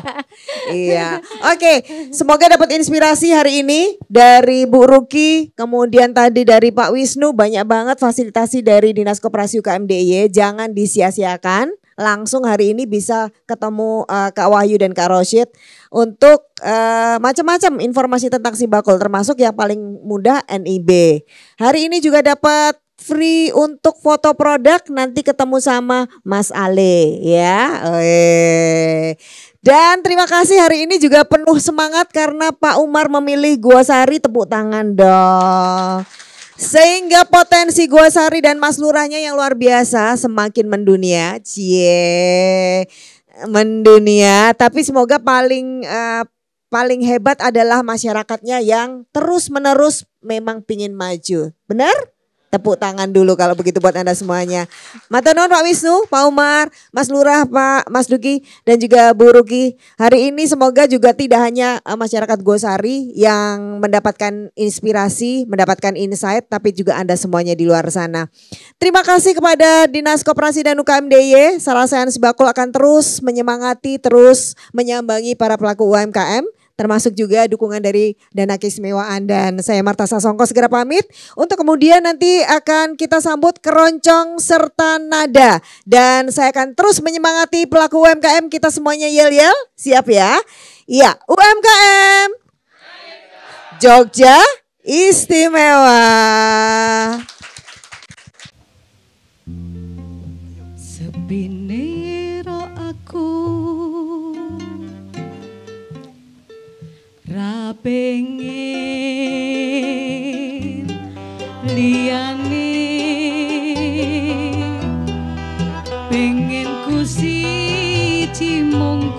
A: iya. Oke, okay. semoga dapat inspirasi hari ini dari Bu Ruki, kemudian tadi dari Pak Wisnu banyak banget fasilitasi dari Dinas Koperasi UKM DIY, jangan disia-siakan langsung hari ini bisa ketemu uh, Kak Wahyu dan Kak Roshid untuk uh, macam-macam informasi tentang si bakul termasuk yang paling mudah NIB. Hari ini juga dapat free untuk foto produk nanti ketemu sama Mas Ale ya. Oke. Dan terima kasih hari ini juga penuh semangat karena Pak Umar memilih Gua Sari tepuk tangan dong. Sehingga potensi Gua Sari dan Mas Lurahnya yang luar biasa semakin mendunia. Cie, mendunia. Tapi semoga paling uh, paling hebat adalah masyarakatnya yang terus menerus memang pingin maju. Benar? Tepuk tangan dulu kalau begitu buat Anda semuanya. Matonon Pak Wisnu, Pak Umar, Mas Lurah, Pak Mas Duki dan juga Bu Ruki. Hari ini semoga juga tidak hanya eh, masyarakat Gosari yang mendapatkan inspirasi, mendapatkan insight tapi juga Anda semuanya di luar sana. Terima kasih kepada Dinas Koperasi dan UKM DIY. Sarasehan Sibakul akan terus menyemangati, terus menyambangi para pelaku UMKM termasuk juga dukungan dari dana keistimewaan dan saya Marta Sasongko segera pamit untuk kemudian nanti akan kita sambut keroncong serta nada dan saya akan terus menyemangati pelaku UMKM kita semuanya yel-yel siap ya Iya UMKM Jogja istimewa
C: Ra rapengin liyane pengen ku siji mung